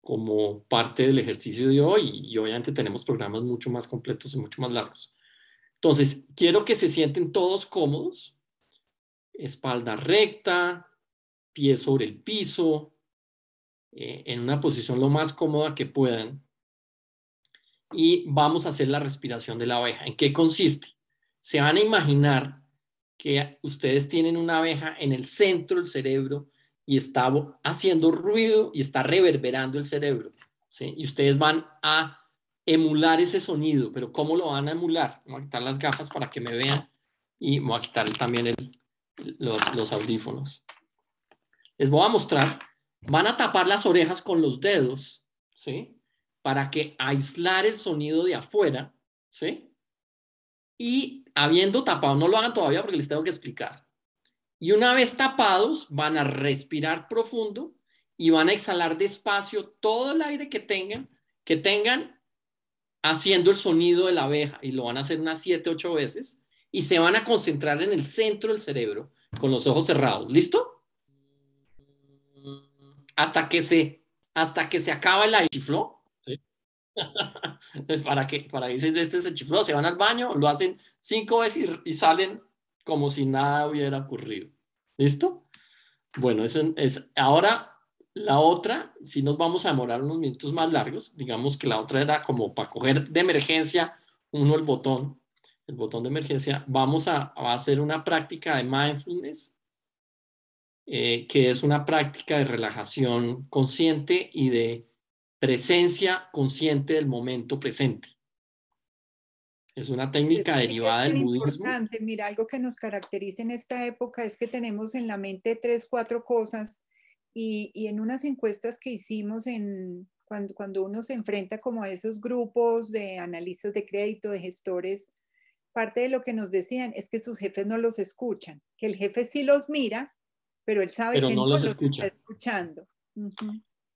como parte del ejercicio de hoy y obviamente tenemos programas mucho más completos y mucho más largos. Entonces, quiero que se sienten todos cómodos, espalda recta, pie sobre el piso, eh, en una posición lo más cómoda que puedan. Y vamos a hacer la respiración de la abeja. ¿En qué consiste? Se van a imaginar que ustedes tienen una abeja en el centro del cerebro y está haciendo ruido y está reverberando el cerebro. ¿sí? Y ustedes van a emular ese sonido, pero ¿cómo lo van a emular? Voy a quitar las gafas para que me vean y voy a quitar también los, audífonos. Les voy a mostrar. Van a tapar las orejas con los dedos, ¿sí? Para que aislar el sonido de afuera, ¿sí? Y habiendo tapado, no lo hagan todavía porque les tengo que explicar. Y una vez tapados, van a respirar profundo y van a exhalar despacio todo el aire que tengan, que tengan haciendo el sonido de la abeja y lo van a hacer unas 7, 8 veces y se van a concentrar en el centro del cerebro con los ojos cerrados. ¿Listo? Hasta que se, hasta que se acaba el aire. ¿Para que Para que de este se chifló, se van al baño, lo hacen cinco veces y salen como si nada hubiera ocurrido. ¿Listo? Bueno, eso es, ahora la otra, si nos vamos a demorar unos minutos más largos, digamos que la otra era como para coger de emergencia uno el botón, el botón de emergencia, vamos a, hacer una práctica de mindfulness, eh, que es una práctica de relajación consciente y de presencia consciente del momento presente. Es una técnica derivada del budismo. Importante. Mira, algo que nos caracteriza en esta época es que tenemos en la mente tres, cuatro cosas y, en unas encuestas que hicimos en, cuando, uno se enfrenta como a esos grupos de analistas de crédito, de gestores, parte de lo que nos decían es que sus jefes no los escuchan, que el jefe sí los mira, pero él sabe que no, los, está escuchando.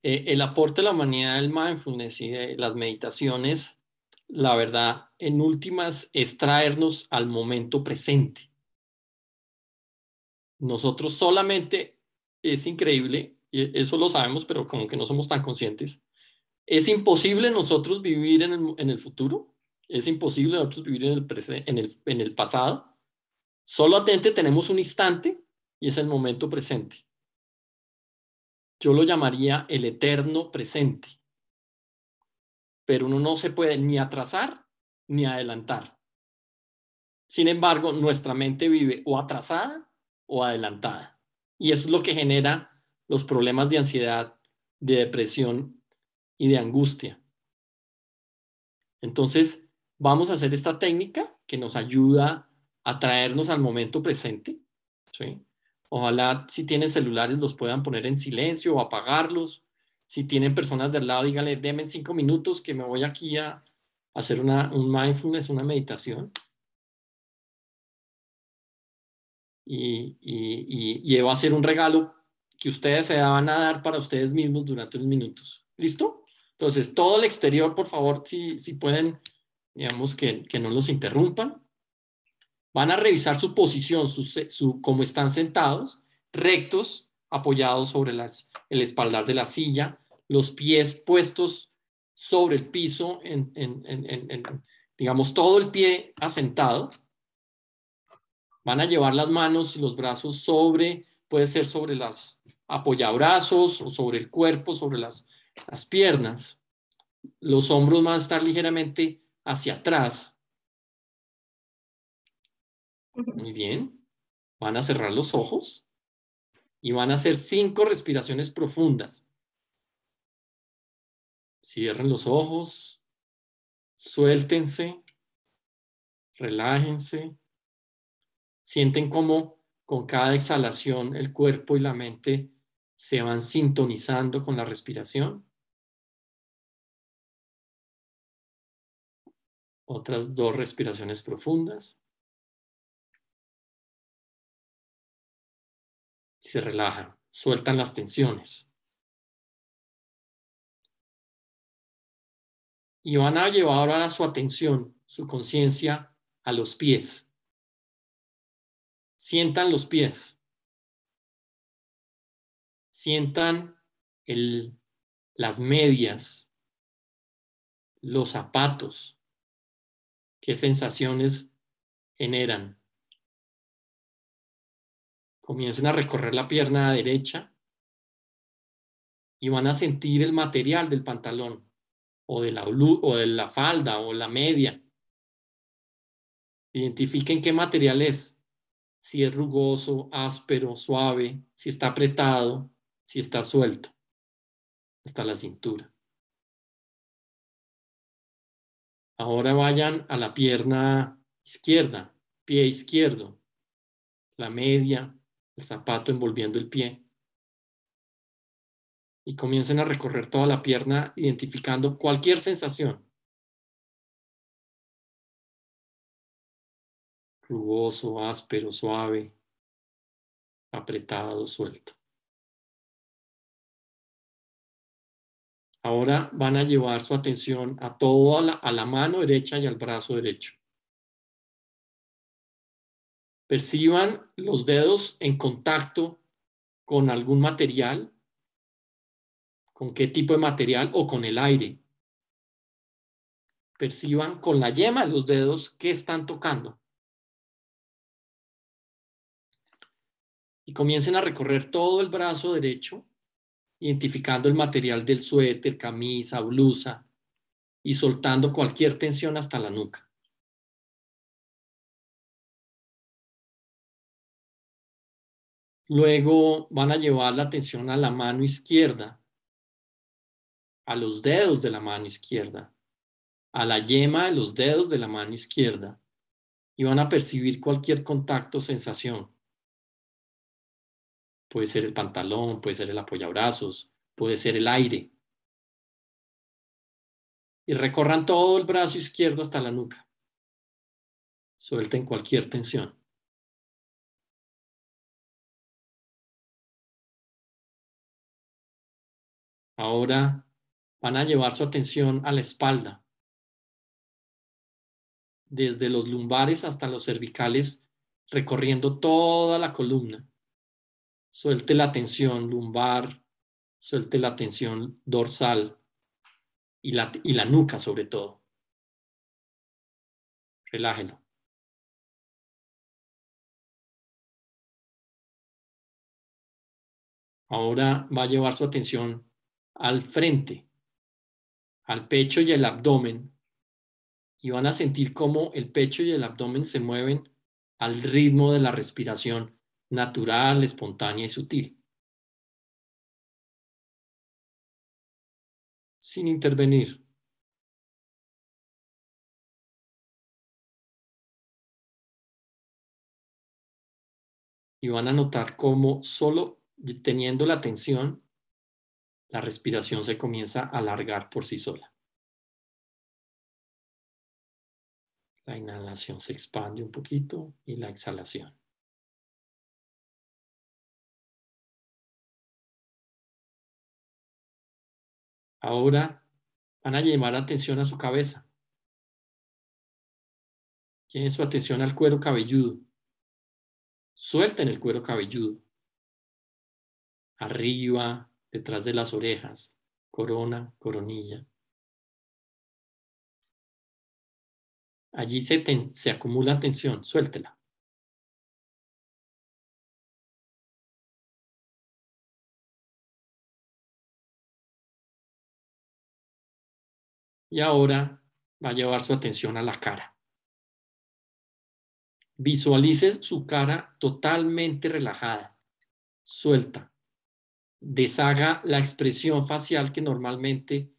Eh, el aporte de la humanidad del mindfulness y eh, las meditaciones la verdad, en últimas, es traernos al momento presente. Nosotros solamente, es increíble, eso lo sabemos, pero como que no somos tan conscientes, es imposible nosotros vivir en el, futuro, es imposible nosotros vivir en el, en en el pasado. tenemos un instante y es el momento presente. Yo lo llamaría el eterno presente pero uno no se puede ni atrasar ni adelantar. Sin embargo, nuestra mente vive o atrasada o adelantada. Y eso es lo que genera los problemas de ansiedad, de depresión y de angustia. Entonces, vamos a hacer esta técnica que nos ayuda a traernos al momento presente. Ojalá si tienen celulares los puedan poner en silencio o apagarlos si tienen personas del lado, díganle, denme cinco minutos que me voy aquí a hacer un mindfulness, una meditación. Y, y, va a ser un regalo que ustedes se van a dar para ustedes mismos durante unos minutos. ¿Listo? Entonces, todo el exterior, por favor, si, pueden, digamos, que, no los interrumpan. Van a revisar su posición, su, cómo están sentados, rectos, apoyados sobre el espaldar de la silla, los pies puestos sobre el piso, digamos, todo el pie asentado. Van a llevar las manos y los brazos sobre, puede ser sobre las apoyabrazos o sobre el cuerpo, sobre las, las piernas. Los hombros van a estar ligeramente hacia atrás. Muy bien. Van a cerrar los ojos y van a hacer cinco respiraciones profundas. Cierren los ojos, suéltense, relájense, sienten cómo con cada exhalación el cuerpo y la mente se van sintonizando con la respiración. Otras dos respiraciones profundas. se relajan, sueltan las tensiones. Y van a llevar ahora su atención, su conciencia a los pies. Sientan los pies. Sientan las medias, los zapatos. ¿Qué sensaciones generan? comiencen a recorrer la pierna derecha y van a sentir el material del pantalón o de la, o de la falda o la media. Identifiquen qué material es, si es rugoso, áspero, suave, si está apretado, si está suelto, hasta la cintura. Ahora vayan a la pierna izquierda, pie izquierdo, la media, el zapato envolviendo el pie. Y comiencen a recorrer toda la pierna identificando cualquier sensación. Rugoso, áspero, suave, apretado, suelto. Ahora van a llevar su atención a toda a la mano derecha y al brazo derecho perciban los dedos en contacto con algún material, con qué tipo de material o con el aire. Perciban con la yema de los dedos qué están tocando. Y comiencen a recorrer todo el brazo derecho, identificando el material del suéter, camisa, blusa y soltando cualquier tensión hasta la nuca. Luego van a llevar la atención a la mano izquierda, a los dedos de la mano izquierda, a la yema de los dedos de la mano izquierda y van a percibir cualquier contacto o sensación. Puede ser el pantalón, puede ser el apoyabrazos, puede ser el aire. Y recorran todo el brazo izquierdo hasta la nuca. Suelten cualquier tensión. Ahora van a llevar su atención a la espalda. Desde los lumbares hasta los cervicales, recorriendo toda la columna. Suelte la tensión lumbar, suelte la tensión dorsal y la, y la nuca sobre todo. Relájelo. Ahora va a llevar su atención al frente, al pecho y el abdomen y van a sentir cómo el pecho y el abdomen se mueven al ritmo de la respiración natural, espontánea y sutil. Sin intervenir. Y van a notar cómo solo teniendo la atención la respiración se comienza a alargar por sí sola. La inhalación se expande un poquito y la exhalación. Ahora van a llevar atención a su cabeza. Tienen su atención al cuero cabelludo. Suelten el cuero cabelludo. Arriba, detrás de las orejas, corona, coronilla. Allí se, acumula tensión, suéltela. Y ahora va a llevar su atención a la cara. Visualice su cara totalmente relajada, suelta deshaga la expresión facial que normalmente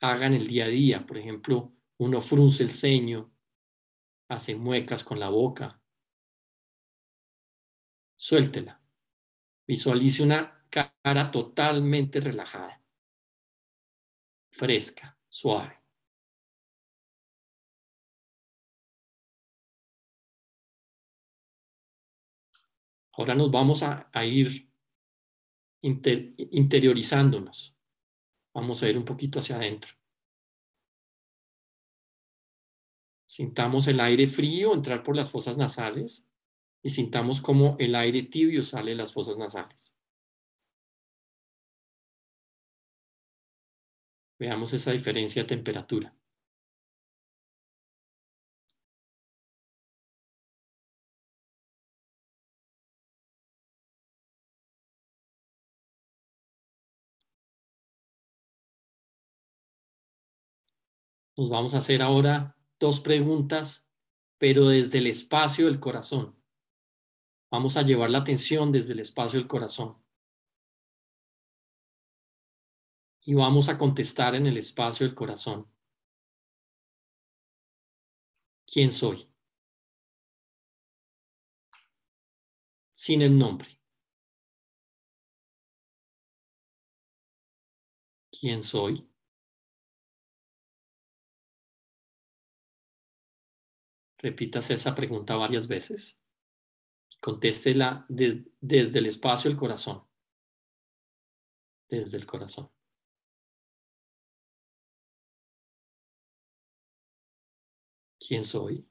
hagan el día a día. Por ejemplo, uno frunce el ceño, hace muecas con la boca. Suéltela. Visualice una cara totalmente relajada, fresca, suave. Ahora nos vamos a ir interiorizándonos. Vamos a ir un poquito hacia adentro. Sintamos el aire frío entrar por las fosas nasales y sintamos como el aire tibio sale de las fosas nasales. Veamos esa diferencia de temperatura. Nos vamos a hacer ahora dos preguntas, pero desde el espacio del corazón. Vamos a llevar la atención desde el espacio del corazón. Y vamos a contestar en el espacio del corazón. ¿Quién soy? Sin el nombre. ¿Quién soy? Repítase esa pregunta varias veces. Contéstela desde el espacio, el corazón. Desde el corazón. ¿Quién soy?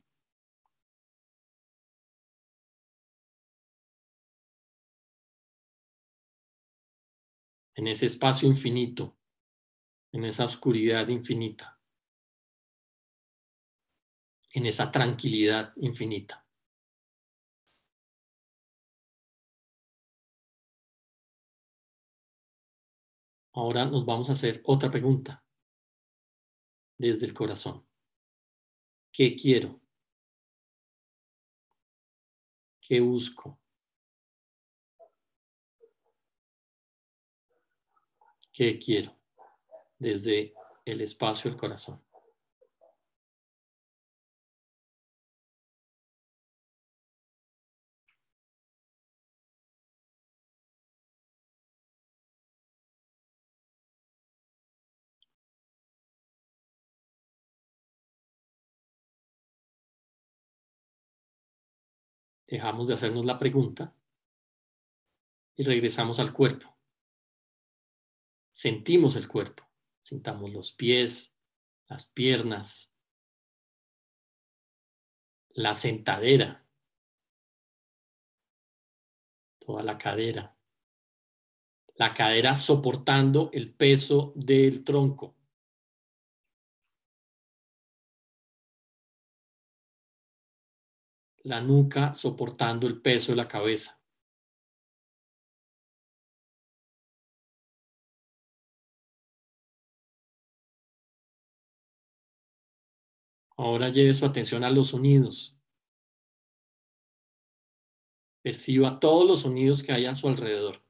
En ese espacio infinito, en esa oscuridad infinita en esa tranquilidad infinita. Ahora nos vamos a hacer otra pregunta desde el corazón. ¿Qué quiero? ¿Qué busco? ¿Qué quiero? Desde el espacio del corazón. dejamos de hacernos la pregunta y regresamos al cuerpo. Sentimos el cuerpo, sintamos los pies, las piernas, la sentadera, toda la cadera, la cadera soportando el peso del tronco. la nuca soportando el peso de la cabeza. Ahora lleve su atención a los sonidos. Perciba todos los sonidos que hay a su alrededor.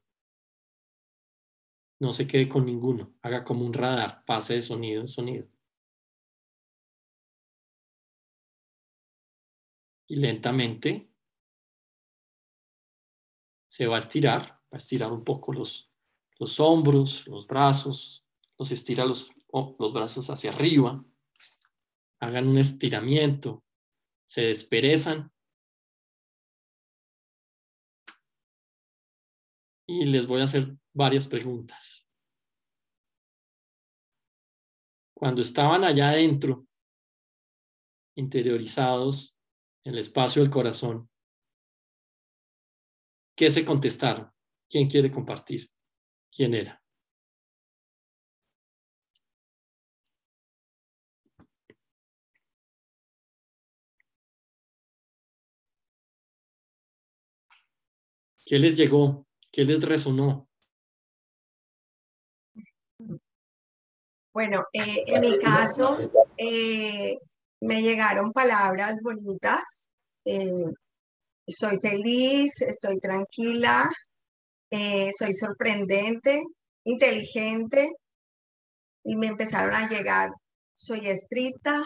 No se quede con ninguno. Haga como un radar. Pase de sonido en sonido. y lentamente se va a estirar, va a estirar un poco los, hombros, los brazos, los estira los, oh, los brazos hacia arriba, hagan un estiramiento, se desperezan y les voy a hacer varias preguntas. Cuando estaban allá adentro, interiorizados, el espacio del corazón. ¿Qué se contestaron? ¿Quién quiere compartir? ¿Quién era? ¿Qué les llegó? ¿Qué les resonó? Bueno, eh, en mi caso, eh, me llegaron palabras bonitas. Eh, soy feliz, estoy tranquila, eh, soy sorprendente, inteligente. Y me empezaron a llegar, soy estricta,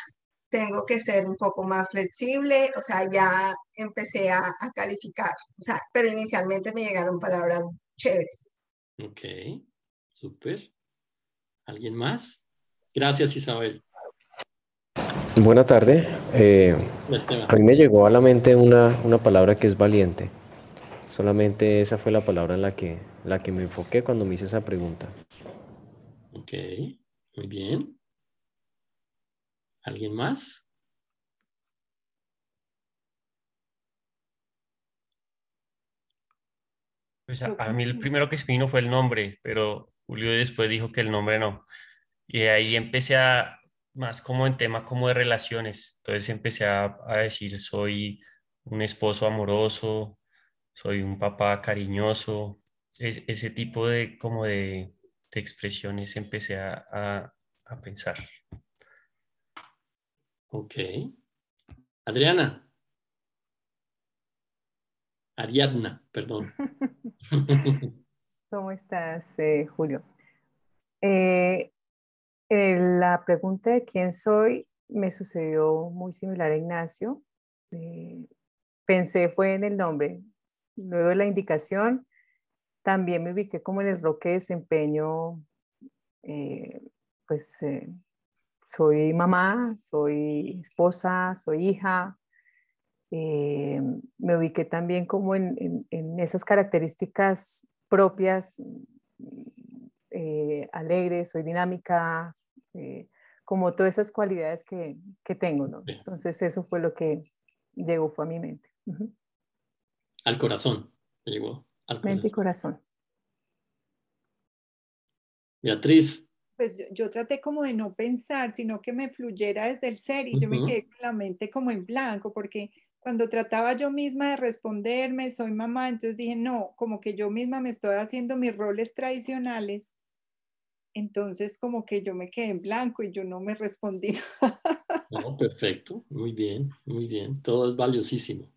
tengo que ser un poco más flexible. O sea, ya empecé a, calificar. O sea, pero inicialmente me llegaron palabras chéveres. Ok, súper. ¿Alguien más? Gracias, Isabel. Buenas tardes eh, a mí me llegó a la mente una, una, palabra que es valiente. Solamente esa fue la palabra en la que, la que me enfoqué cuando me hice esa pregunta. Ok, muy bien. ¿Alguien más? Pues a, mí el primero que se vino fue el nombre, pero Julio después dijo que el nombre no. Y ahí empecé a, más como en tema como de relaciones. Entonces empecé a, decir, soy un esposo amoroso, soy un papá cariñoso, ese tipo de como de, expresiones empecé a, pensar. Ok. Adriana. Ariadna, perdón. ¿Cómo estás, eh, Julio? Eh, eh, la pregunta de quién soy me sucedió muy similar a Ignacio. Eh, pensé fue en el nombre. Luego de la indicación, también me ubiqué como en el roque de desempeño. Eh, pues soy mamá, soy esposa, soy hija. me ubiqué también como en, en esas características propias eh, alegre, soy dinámica, eh, como todas esas cualidades que, tengo, Entonces eso fue lo que llegó, fue a mi mente. Al corazón, llegó. Al corazón. Mente y corazón. Beatriz. Pues yo, traté como de no pensar, sino que me fluyera desde el ser y yo me quedé con la mente como en blanco, porque cuando trataba yo misma de responderme, soy mamá, entonces dije, no, como que yo misma me estoy haciendo mis roles tradicionales entonces, como que yo me quedé en blanco y yo no me respondí. No, perfecto, muy bien, muy bien, todo es valiosísimo.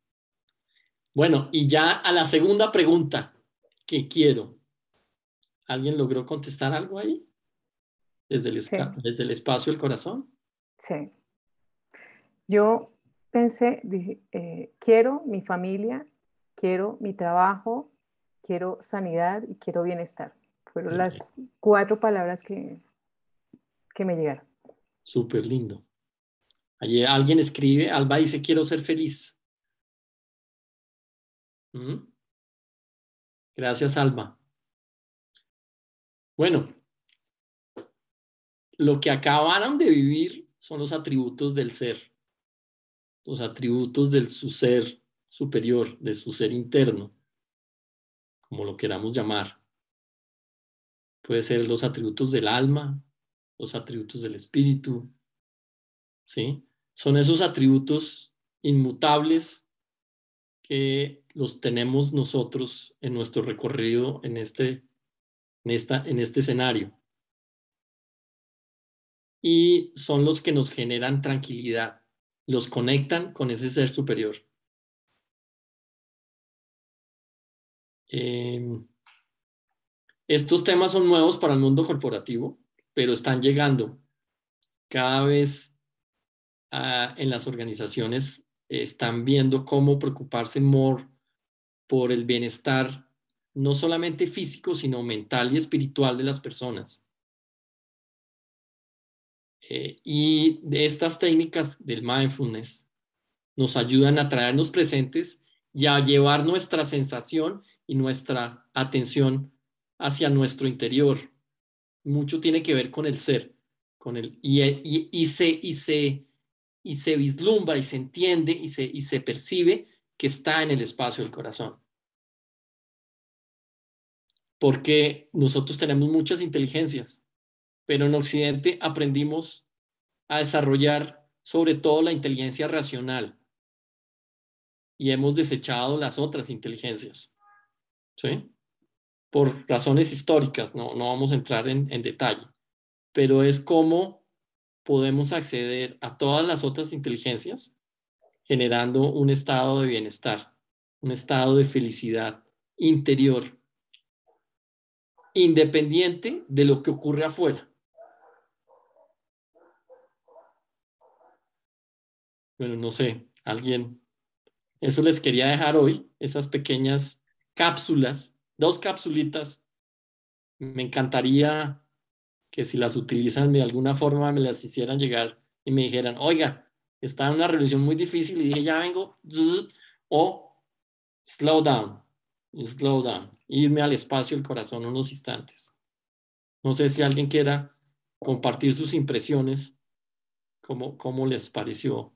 Bueno, y ya a la segunda pregunta que quiero. ¿Alguien logró contestar algo ahí? Desde el, desde el espacio, del corazón. Sí. Yo pensé, eh, quiero mi familia, quiero mi trabajo, quiero sanidad y quiero bienestar. Fueron las cuatro palabras que, que me llegaron. Súper lindo. Allí alguien escribe, Alba dice, quiero ser feliz. Gracias, Alba. Bueno, lo que acabaron de vivir son los atributos del ser, los atributos de su ser superior, de su ser interno, como lo queramos llamar. Puede ser los atributos del alma, los atributos del espíritu, ¿sí? Son esos atributos inmutables que los tenemos nosotros en nuestro recorrido en este, en esta, en este escenario. Y son los que nos generan tranquilidad, los conectan con ese ser superior. Em, estos temas son nuevos para el mundo corporativo, pero están llegando. Cada vez ah, en las organizaciones están viendo cómo preocuparse más por el bienestar, no solamente físico, sino mental y espiritual de las personas. Eh, y estas técnicas del mindfulness nos ayudan a traernos presentes y a llevar nuestra sensación y nuestra atención hacia nuestro interior. Mucho tiene que ver con el ser, con el y, se y se y se vislumbra y se entiende y se y se percibe que está en el espacio del corazón. Porque nosotros tenemos muchas inteligencias, pero en Occidente aprendimos a desarrollar sobre todo la inteligencia racional y hemos desechado las otras inteligencias. ¿Sí? por razones históricas, no, vamos a entrar en, en detalle, pero es cómo podemos acceder a todas las otras inteligencias generando un estado de bienestar, un estado de felicidad interior, independiente de lo que ocurre afuera. Bueno, no sé, alguien, eso les quería dejar hoy, esas pequeñas cápsulas dos capsulitas. Me encantaría que si las utilizan de alguna forma me las hicieran llegar y me dijeran, oiga, está en una revolución muy difícil y dije, ya vengo, o slow down, slow down, irme al espacio del corazón unos instantes. No sé si alguien quiera compartir sus impresiones, cómo, les pareció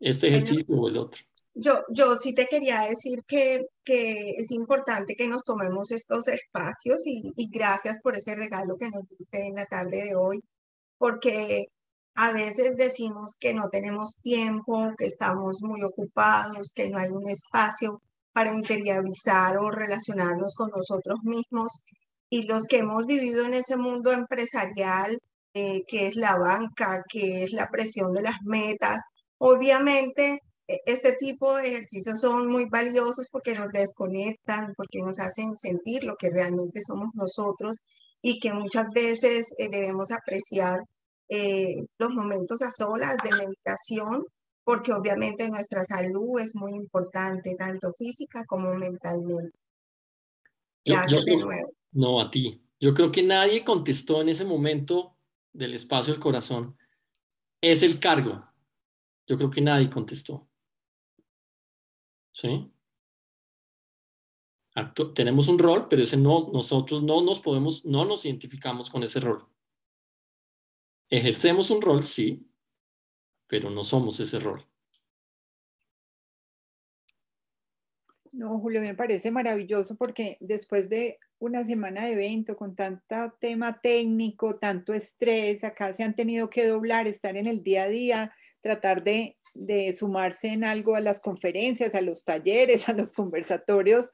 este ejercicio o el otro yo, yo sí te quería decir que, que es importante que nos tomemos estos espacios y, gracias por ese regalo que nos diste en la tarde de hoy, porque a veces decimos que no tenemos tiempo, que estamos muy ocupados, que no hay un espacio para interiorizar o relacionarnos con nosotros mismos. Y los que hemos vivido en ese mundo empresarial, eh, que es la banca, que es la presión de las metas, obviamente e-, este tipo de ejercicios son muy valiosos porque nos desconectan, porque nos hacen sentir lo que realmente somos nosotros y que muchas veces eh, debemos apreciar eh, los momentos a solas de meditación, porque obviamente nuestra salud es muy importante, tanto física como mentalmente. Gracias de nuevo. No, a ti. Yo creo que nadie contestó en ese momento del espacio del corazón. Es el cargo. Yo creo que nadie contestó. ¿sí? tenemos un rol, pero ese no, nosotros no nos podemos, no nos identificamos con ese rol. Ejercemos un rol, sí, pero no somos ese rol. No, Julio, me parece maravilloso porque después de una semana de evento con tanto tema técnico, tanto estrés, acá se han tenido que doblar, estar en el día a día, tratar de de sumarse en algo a las conferencias, a los talleres, a los conversatorios.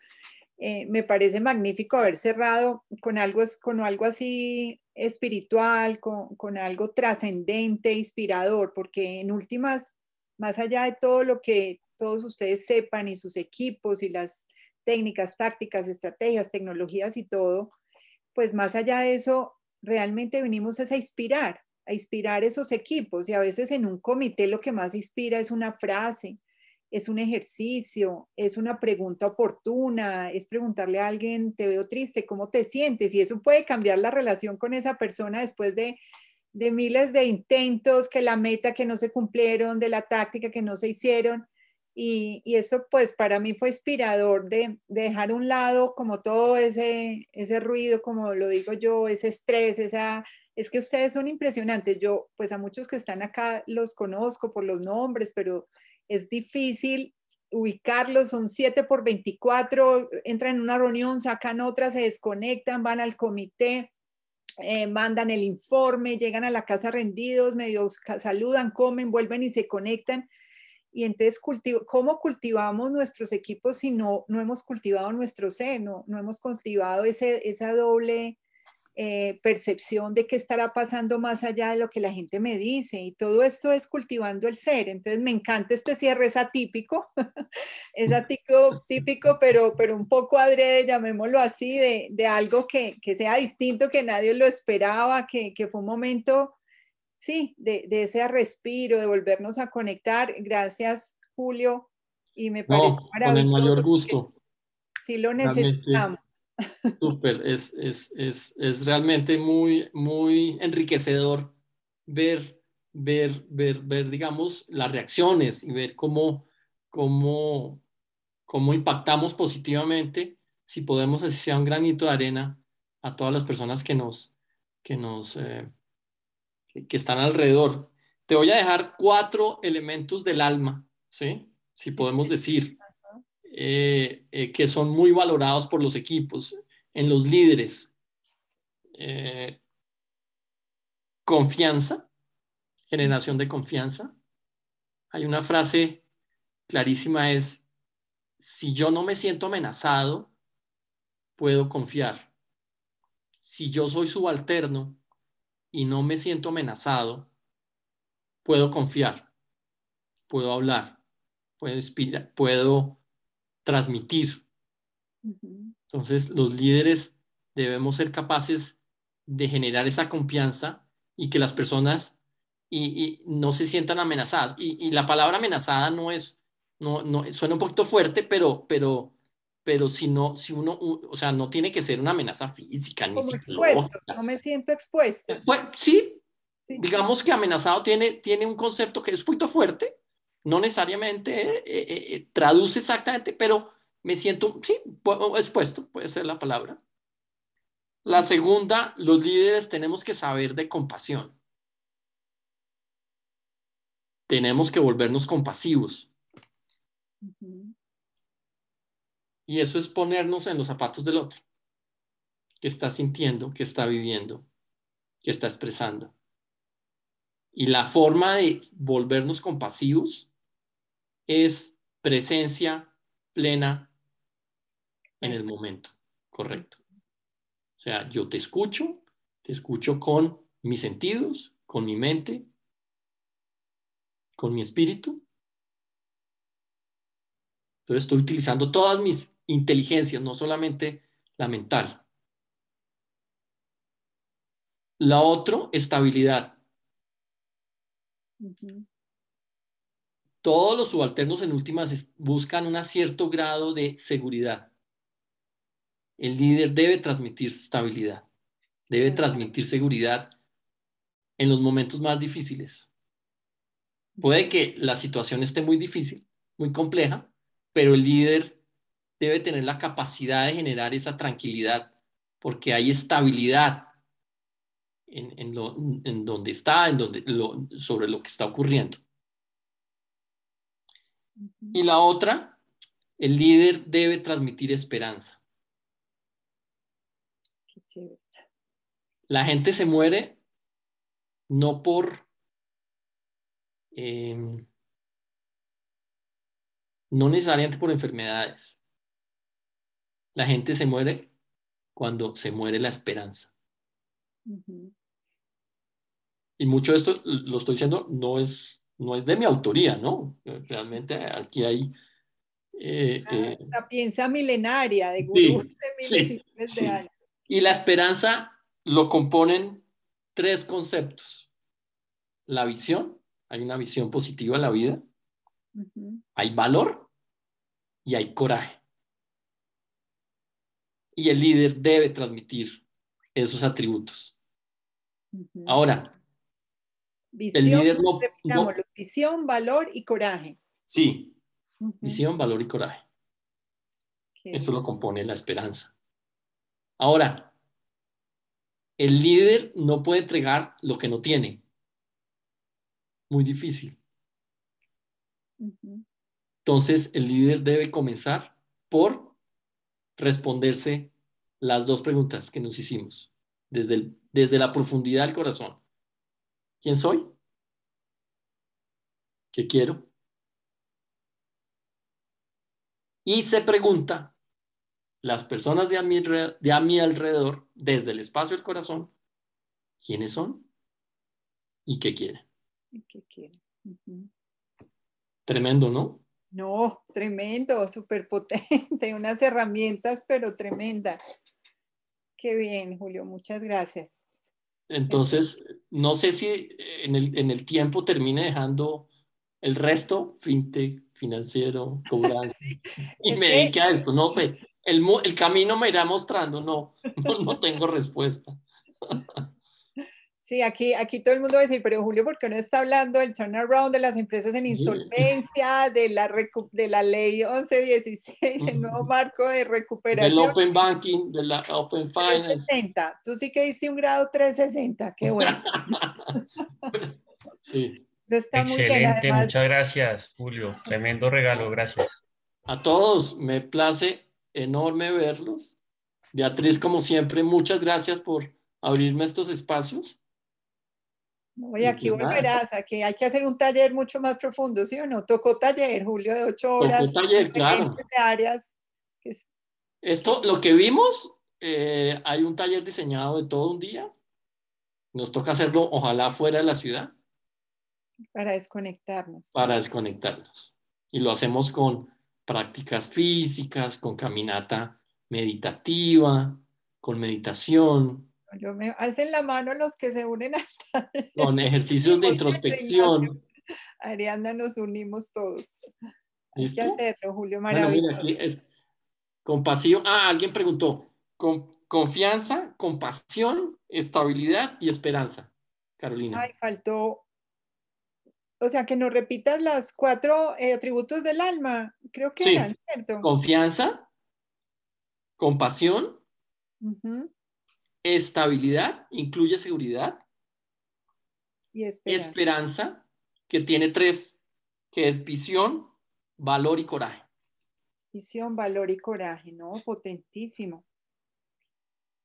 Eh, me parece magnífico haber cerrado con algo, con algo así espiritual, con, con algo trascendente, inspirador, porque en últimas, más allá de todo lo que todos ustedes sepan y sus equipos y las técnicas, tácticas, estrategias, tecnologías y todo, pues más allá de eso, realmente venimos a inspirar a inspirar esos equipos. Y a veces en un comité lo que más inspira es una frase, es un ejercicio, es una pregunta oportuna, es preguntarle a alguien, te veo triste, ¿cómo te sientes? Y eso puede cambiar la relación con esa persona después de, miles de intentos, que la meta que no se cumplieron, de la táctica que no se hicieron. Y, eso pues para mí fue inspirador de, dejar un lado como todo ese, ese ruido, como lo digo yo, ese estrés, esa es que ustedes son impresionantes. Yo, pues a muchos que están acá los conozco por los nombres, pero es difícil ubicarlos, son 7 por 24, entran en una reunión, sacan otra, se desconectan, van al comité, eh, mandan el informe, llegan a la casa rendidos, medio saludan, comen, vuelven y se conectan. Y entonces, ¿cómo cultivamos nuestros equipos si no, no hemos cultivado nuestro seno, no hemos cultivado ese, esa doble eh, percepción de qué estará pasando más allá de lo que la gente me dice. Y todo esto es cultivando el ser. Entonces me encanta este cierre, es atípico, es atípico, típico, pero, pero un poco adrede, llamémoslo así, de, algo que, sea distinto, que nadie lo esperaba, que, fue un momento, sí, de, ese respiro, de volvernos a conectar. Gracias, Julio. Y me parece maravilloso. Con el mayor gusto. Sí, lo necesitamos. Súper, es, realmente muy, muy enriquecedor ver, ver, ver, ver, digamos, las reacciones y ver cómo, cómo, cómo impactamos positivamente, si podemos, hacer un granito de arena a todas las personas que nos, que nos, eh, que están alrededor. Te voy a dejar cuatro elementos del alma, ¿sí? Si podemos decir. Eh, eh, que son muy valorados por los equipos, en los líderes. Eh, confianza, generación de confianza. Hay una frase clarísima es, si yo no me siento amenazado, puedo confiar. Si yo soy subalterno y no me siento amenazado, puedo confiar, puedo hablar, puedo inspirar, puedo transmitir. Entonces, los líderes debemos ser capaces de generar esa confianza y que las personas y, no se sientan amenazadas. Y, la palabra amenazada no es, no, suena un poquito fuerte, pero, pero, pero si no, si uno, o sea, no tiene que ser una amenaza física ni Como no me siento expuesto. Pues, sí, digamos que amenazado tiene, tiene un concepto que es un poquito fuerte, no necesariamente eh, eh, eh, traduce exactamente, pero me siento, sí, expuesto, puede ser la palabra. La segunda, los líderes tenemos que saber de compasión. Tenemos que volvernos compasivos. Y eso es ponernos en los zapatos del otro, que está sintiendo, que está viviendo, que está expresando. Y la forma de volvernos compasivos es presencia plena en el momento, correcto. O sea, yo te escucho, te escucho con mis sentidos, con mi mente, con mi espíritu. Entonces estoy utilizando todas mis inteligencias, no solamente la mental. La otra, estabilidad todos los subalternos en últimas buscan un cierto grado de seguridad. El líder debe transmitir estabilidad, debe transmitir seguridad en los momentos más difíciles. Puede que la situación esté muy difícil, muy compleja, pero el líder debe tener la capacidad de generar esa tranquilidad, porque hay estabilidad en, donde está, en donde, sobre lo que está ocurriendo. Y la otra, el líder debe transmitir esperanza. La gente se muere no por... Em, no necesariamente por enfermedades. La gente se muere cuando se muere la esperanza. Y mucho de esto, lo estoy diciendo, no es no es de mi autoría, ¿no? Eh, realmente aquí hay... La eh, ah, eh, piensa milenaria de gurús de miles y de años. Y la esperanza lo componen tres conceptos. La visión, hay una visión positiva a la vida, hay valor y hay coraje. Y el líder debe transmitir esos atributos. Ahora, Visión, eh, visión, valor y coraje. Sí, visión, valor y coraje. Eso lo compone la esperanza. Ahora, el líder no puede entregar lo que no tiene. Muy difícil. Entonces, el líder debe comenzar por responderse las dos preguntas que nos hicimos desde, desde la profundidad del corazón quién soy, qué quiero. Y se pregunta las personas de a, mi, alrededor, desde el espacio del corazón, quiénes son y qué quieren. qué quieren? Tremendo, ¿no? No, tremendo, súper potente, unas herramientas, pero tremendas. Qué bien, Julio, muchas gracias. Entonces, no sé si en el, tiempo termine dejando el resto, fintech, financiero, cobranza, y me dedique a no sé. El, camino me irá mostrando, no, no tengo respuesta. Sí, aquí, aquí todo el mundo va a decir, pero Julio, ¿por qué no está hablando del turnaround de las empresas en insolvencia, de la, de la ley 1116, el nuevo marco de recuperación? Del Open Banking, de la Open Finance. 360. Tú sí que diste un grado 360, qué bueno. sí. Excelente, muchas gracias, Julio. Tremendo regalo, gracias. A todos, me place enorme verlos. Beatriz, como siempre, muchas gracias por abrirme estos espacios no, aquí volverás a que hay que hacer un taller mucho más profundo, ¿sí o no? Tocó taller, Julio, de ocho horas. Tocó taller, claro. áreas Esto, lo que vimos, eh, hay un taller diseñado de todo un día. Nos toca hacerlo, ojalá fuera de la ciudad. Para desconectarnos. Para desconectarnos. Y lo hacemos con prácticas físicas, con caminata meditativa, con meditación, yo me, hacen la mano los que se unen Con ejercicios de introspección. Arianda, nos unimos todos. Hay que hacerlo, Julio Maravilloso. Eh, compasión. Ah, alguien preguntó. confianza, compasión, estabilidad y esperanza. Carolina. Ay, faltó. O sea, que nos repitas las cuatro eh, atributos del alma. Creo que eran, Confianza, compasión, Estabilidad incluye seguridad. Y esperanza. que tiene tres, que es visión, valor y coraje. Visión, valor y coraje, ¿no? Potentísimo.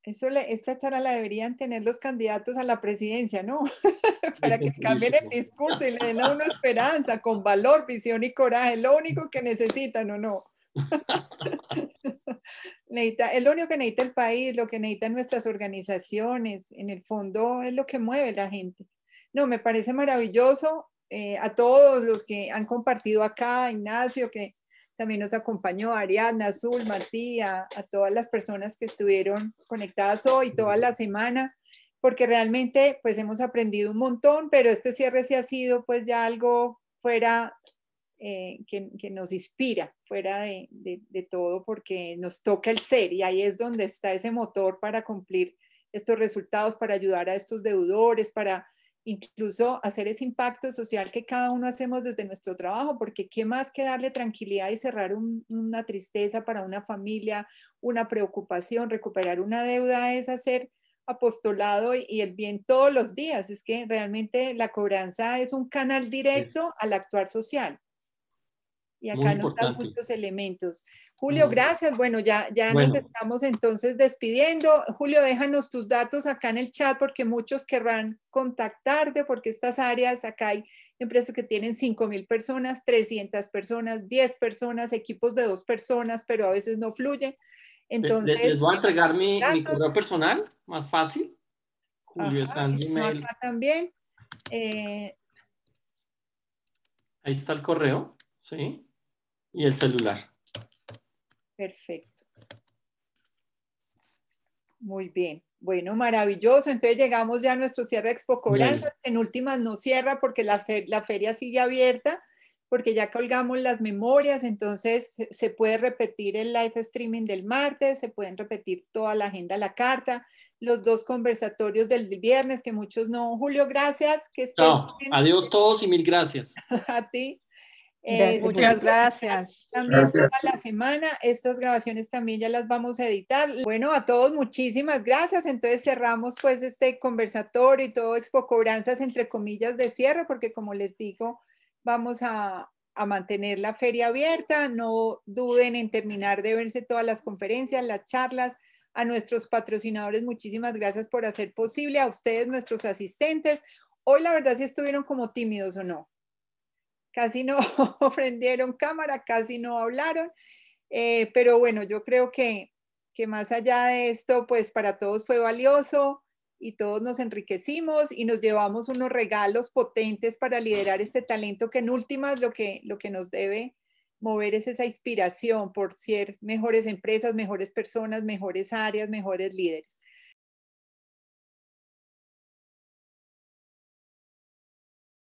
Eso esta charla la deberían tener los candidatos a la presidencia, ¿no? Para que cambien el discurso y le den a uno esperanza con valor, visión y coraje, lo único que necesitan, ¿o no? El es lo único que necesita el país, lo que necesitan nuestras organizaciones, en el fondo es lo que mueve la gente. No, me parece maravilloso eh, a todos los que han compartido acá, Ignacio, que también nos acompañó, Ariadna, Azul, Matías, a todas las personas que estuvieron conectadas hoy, toda la semana, porque realmente pues hemos aprendido un montón, pero este cierre sí ha sido pues ya algo fuera eh, que, nos inspira fuera de, todo porque nos toca el ser y ahí es donde está ese motor para cumplir estos resultados, para ayudar a estos deudores, para incluso hacer ese impacto social que cada uno hacemos desde nuestro trabajo, porque qué más que darle tranquilidad y cerrar una tristeza para una familia, una preocupación, recuperar una deuda es hacer apostolado y, el bien todos los días. Es que realmente la cobranza es un canal directo al actuar social y acá nos dan muchos elementos. Julio, gracias. Bueno, ya, ya nos estamos entonces despidiendo. Julio, déjanos tus datos acá en el chat porque muchos querrán contactarte porque estas áreas, acá hay empresas que tienen 5.000 personas, 300 personas, 10 personas, equipos de dos personas, pero a veces no fluyen. Entonces, les, voy a entregar mi, correo personal, más fácil. Julio está también. Eh, Ahí está el correo, sí y el celular. Perfecto. Muy bien. Bueno, maravilloso. Entonces llegamos ya a nuestro cierre de Expo En últimas no cierra porque la, feria sigue abierta, porque ya colgamos las memorias, entonces se, puede repetir el live streaming del martes, se pueden repetir toda la agenda, la carta, los dos conversatorios del viernes, que muchos no. Julio, gracias. Que estés Adiós todos y mil gracias. a ti. Eh, muchas gracias. También toda la semana. Estas grabaciones también ya las vamos a editar. Bueno, a todos muchísimas gracias. Entonces cerramos pues este conversatorio y todo Expo Cobranzas entre comillas de cierre, porque como les digo, vamos a, a mantener la feria abierta. No duden en terminar de verse todas las conferencias, las charlas. A nuestros patrocinadores, muchísimas gracias por hacer posible. A ustedes, nuestros asistentes. Hoy la verdad si estuvieron como tímidos o no casi no ofrendieron cámara, casi no hablaron, eh, pero bueno, yo creo que, que más allá de esto, pues para todos fue valioso y todos nos enriquecimos y nos llevamos unos regalos potentes para liderar este talento que en últimas lo que, lo que nos debe mover es esa inspiración por ser mejores empresas, mejores personas, mejores áreas, mejores líderes.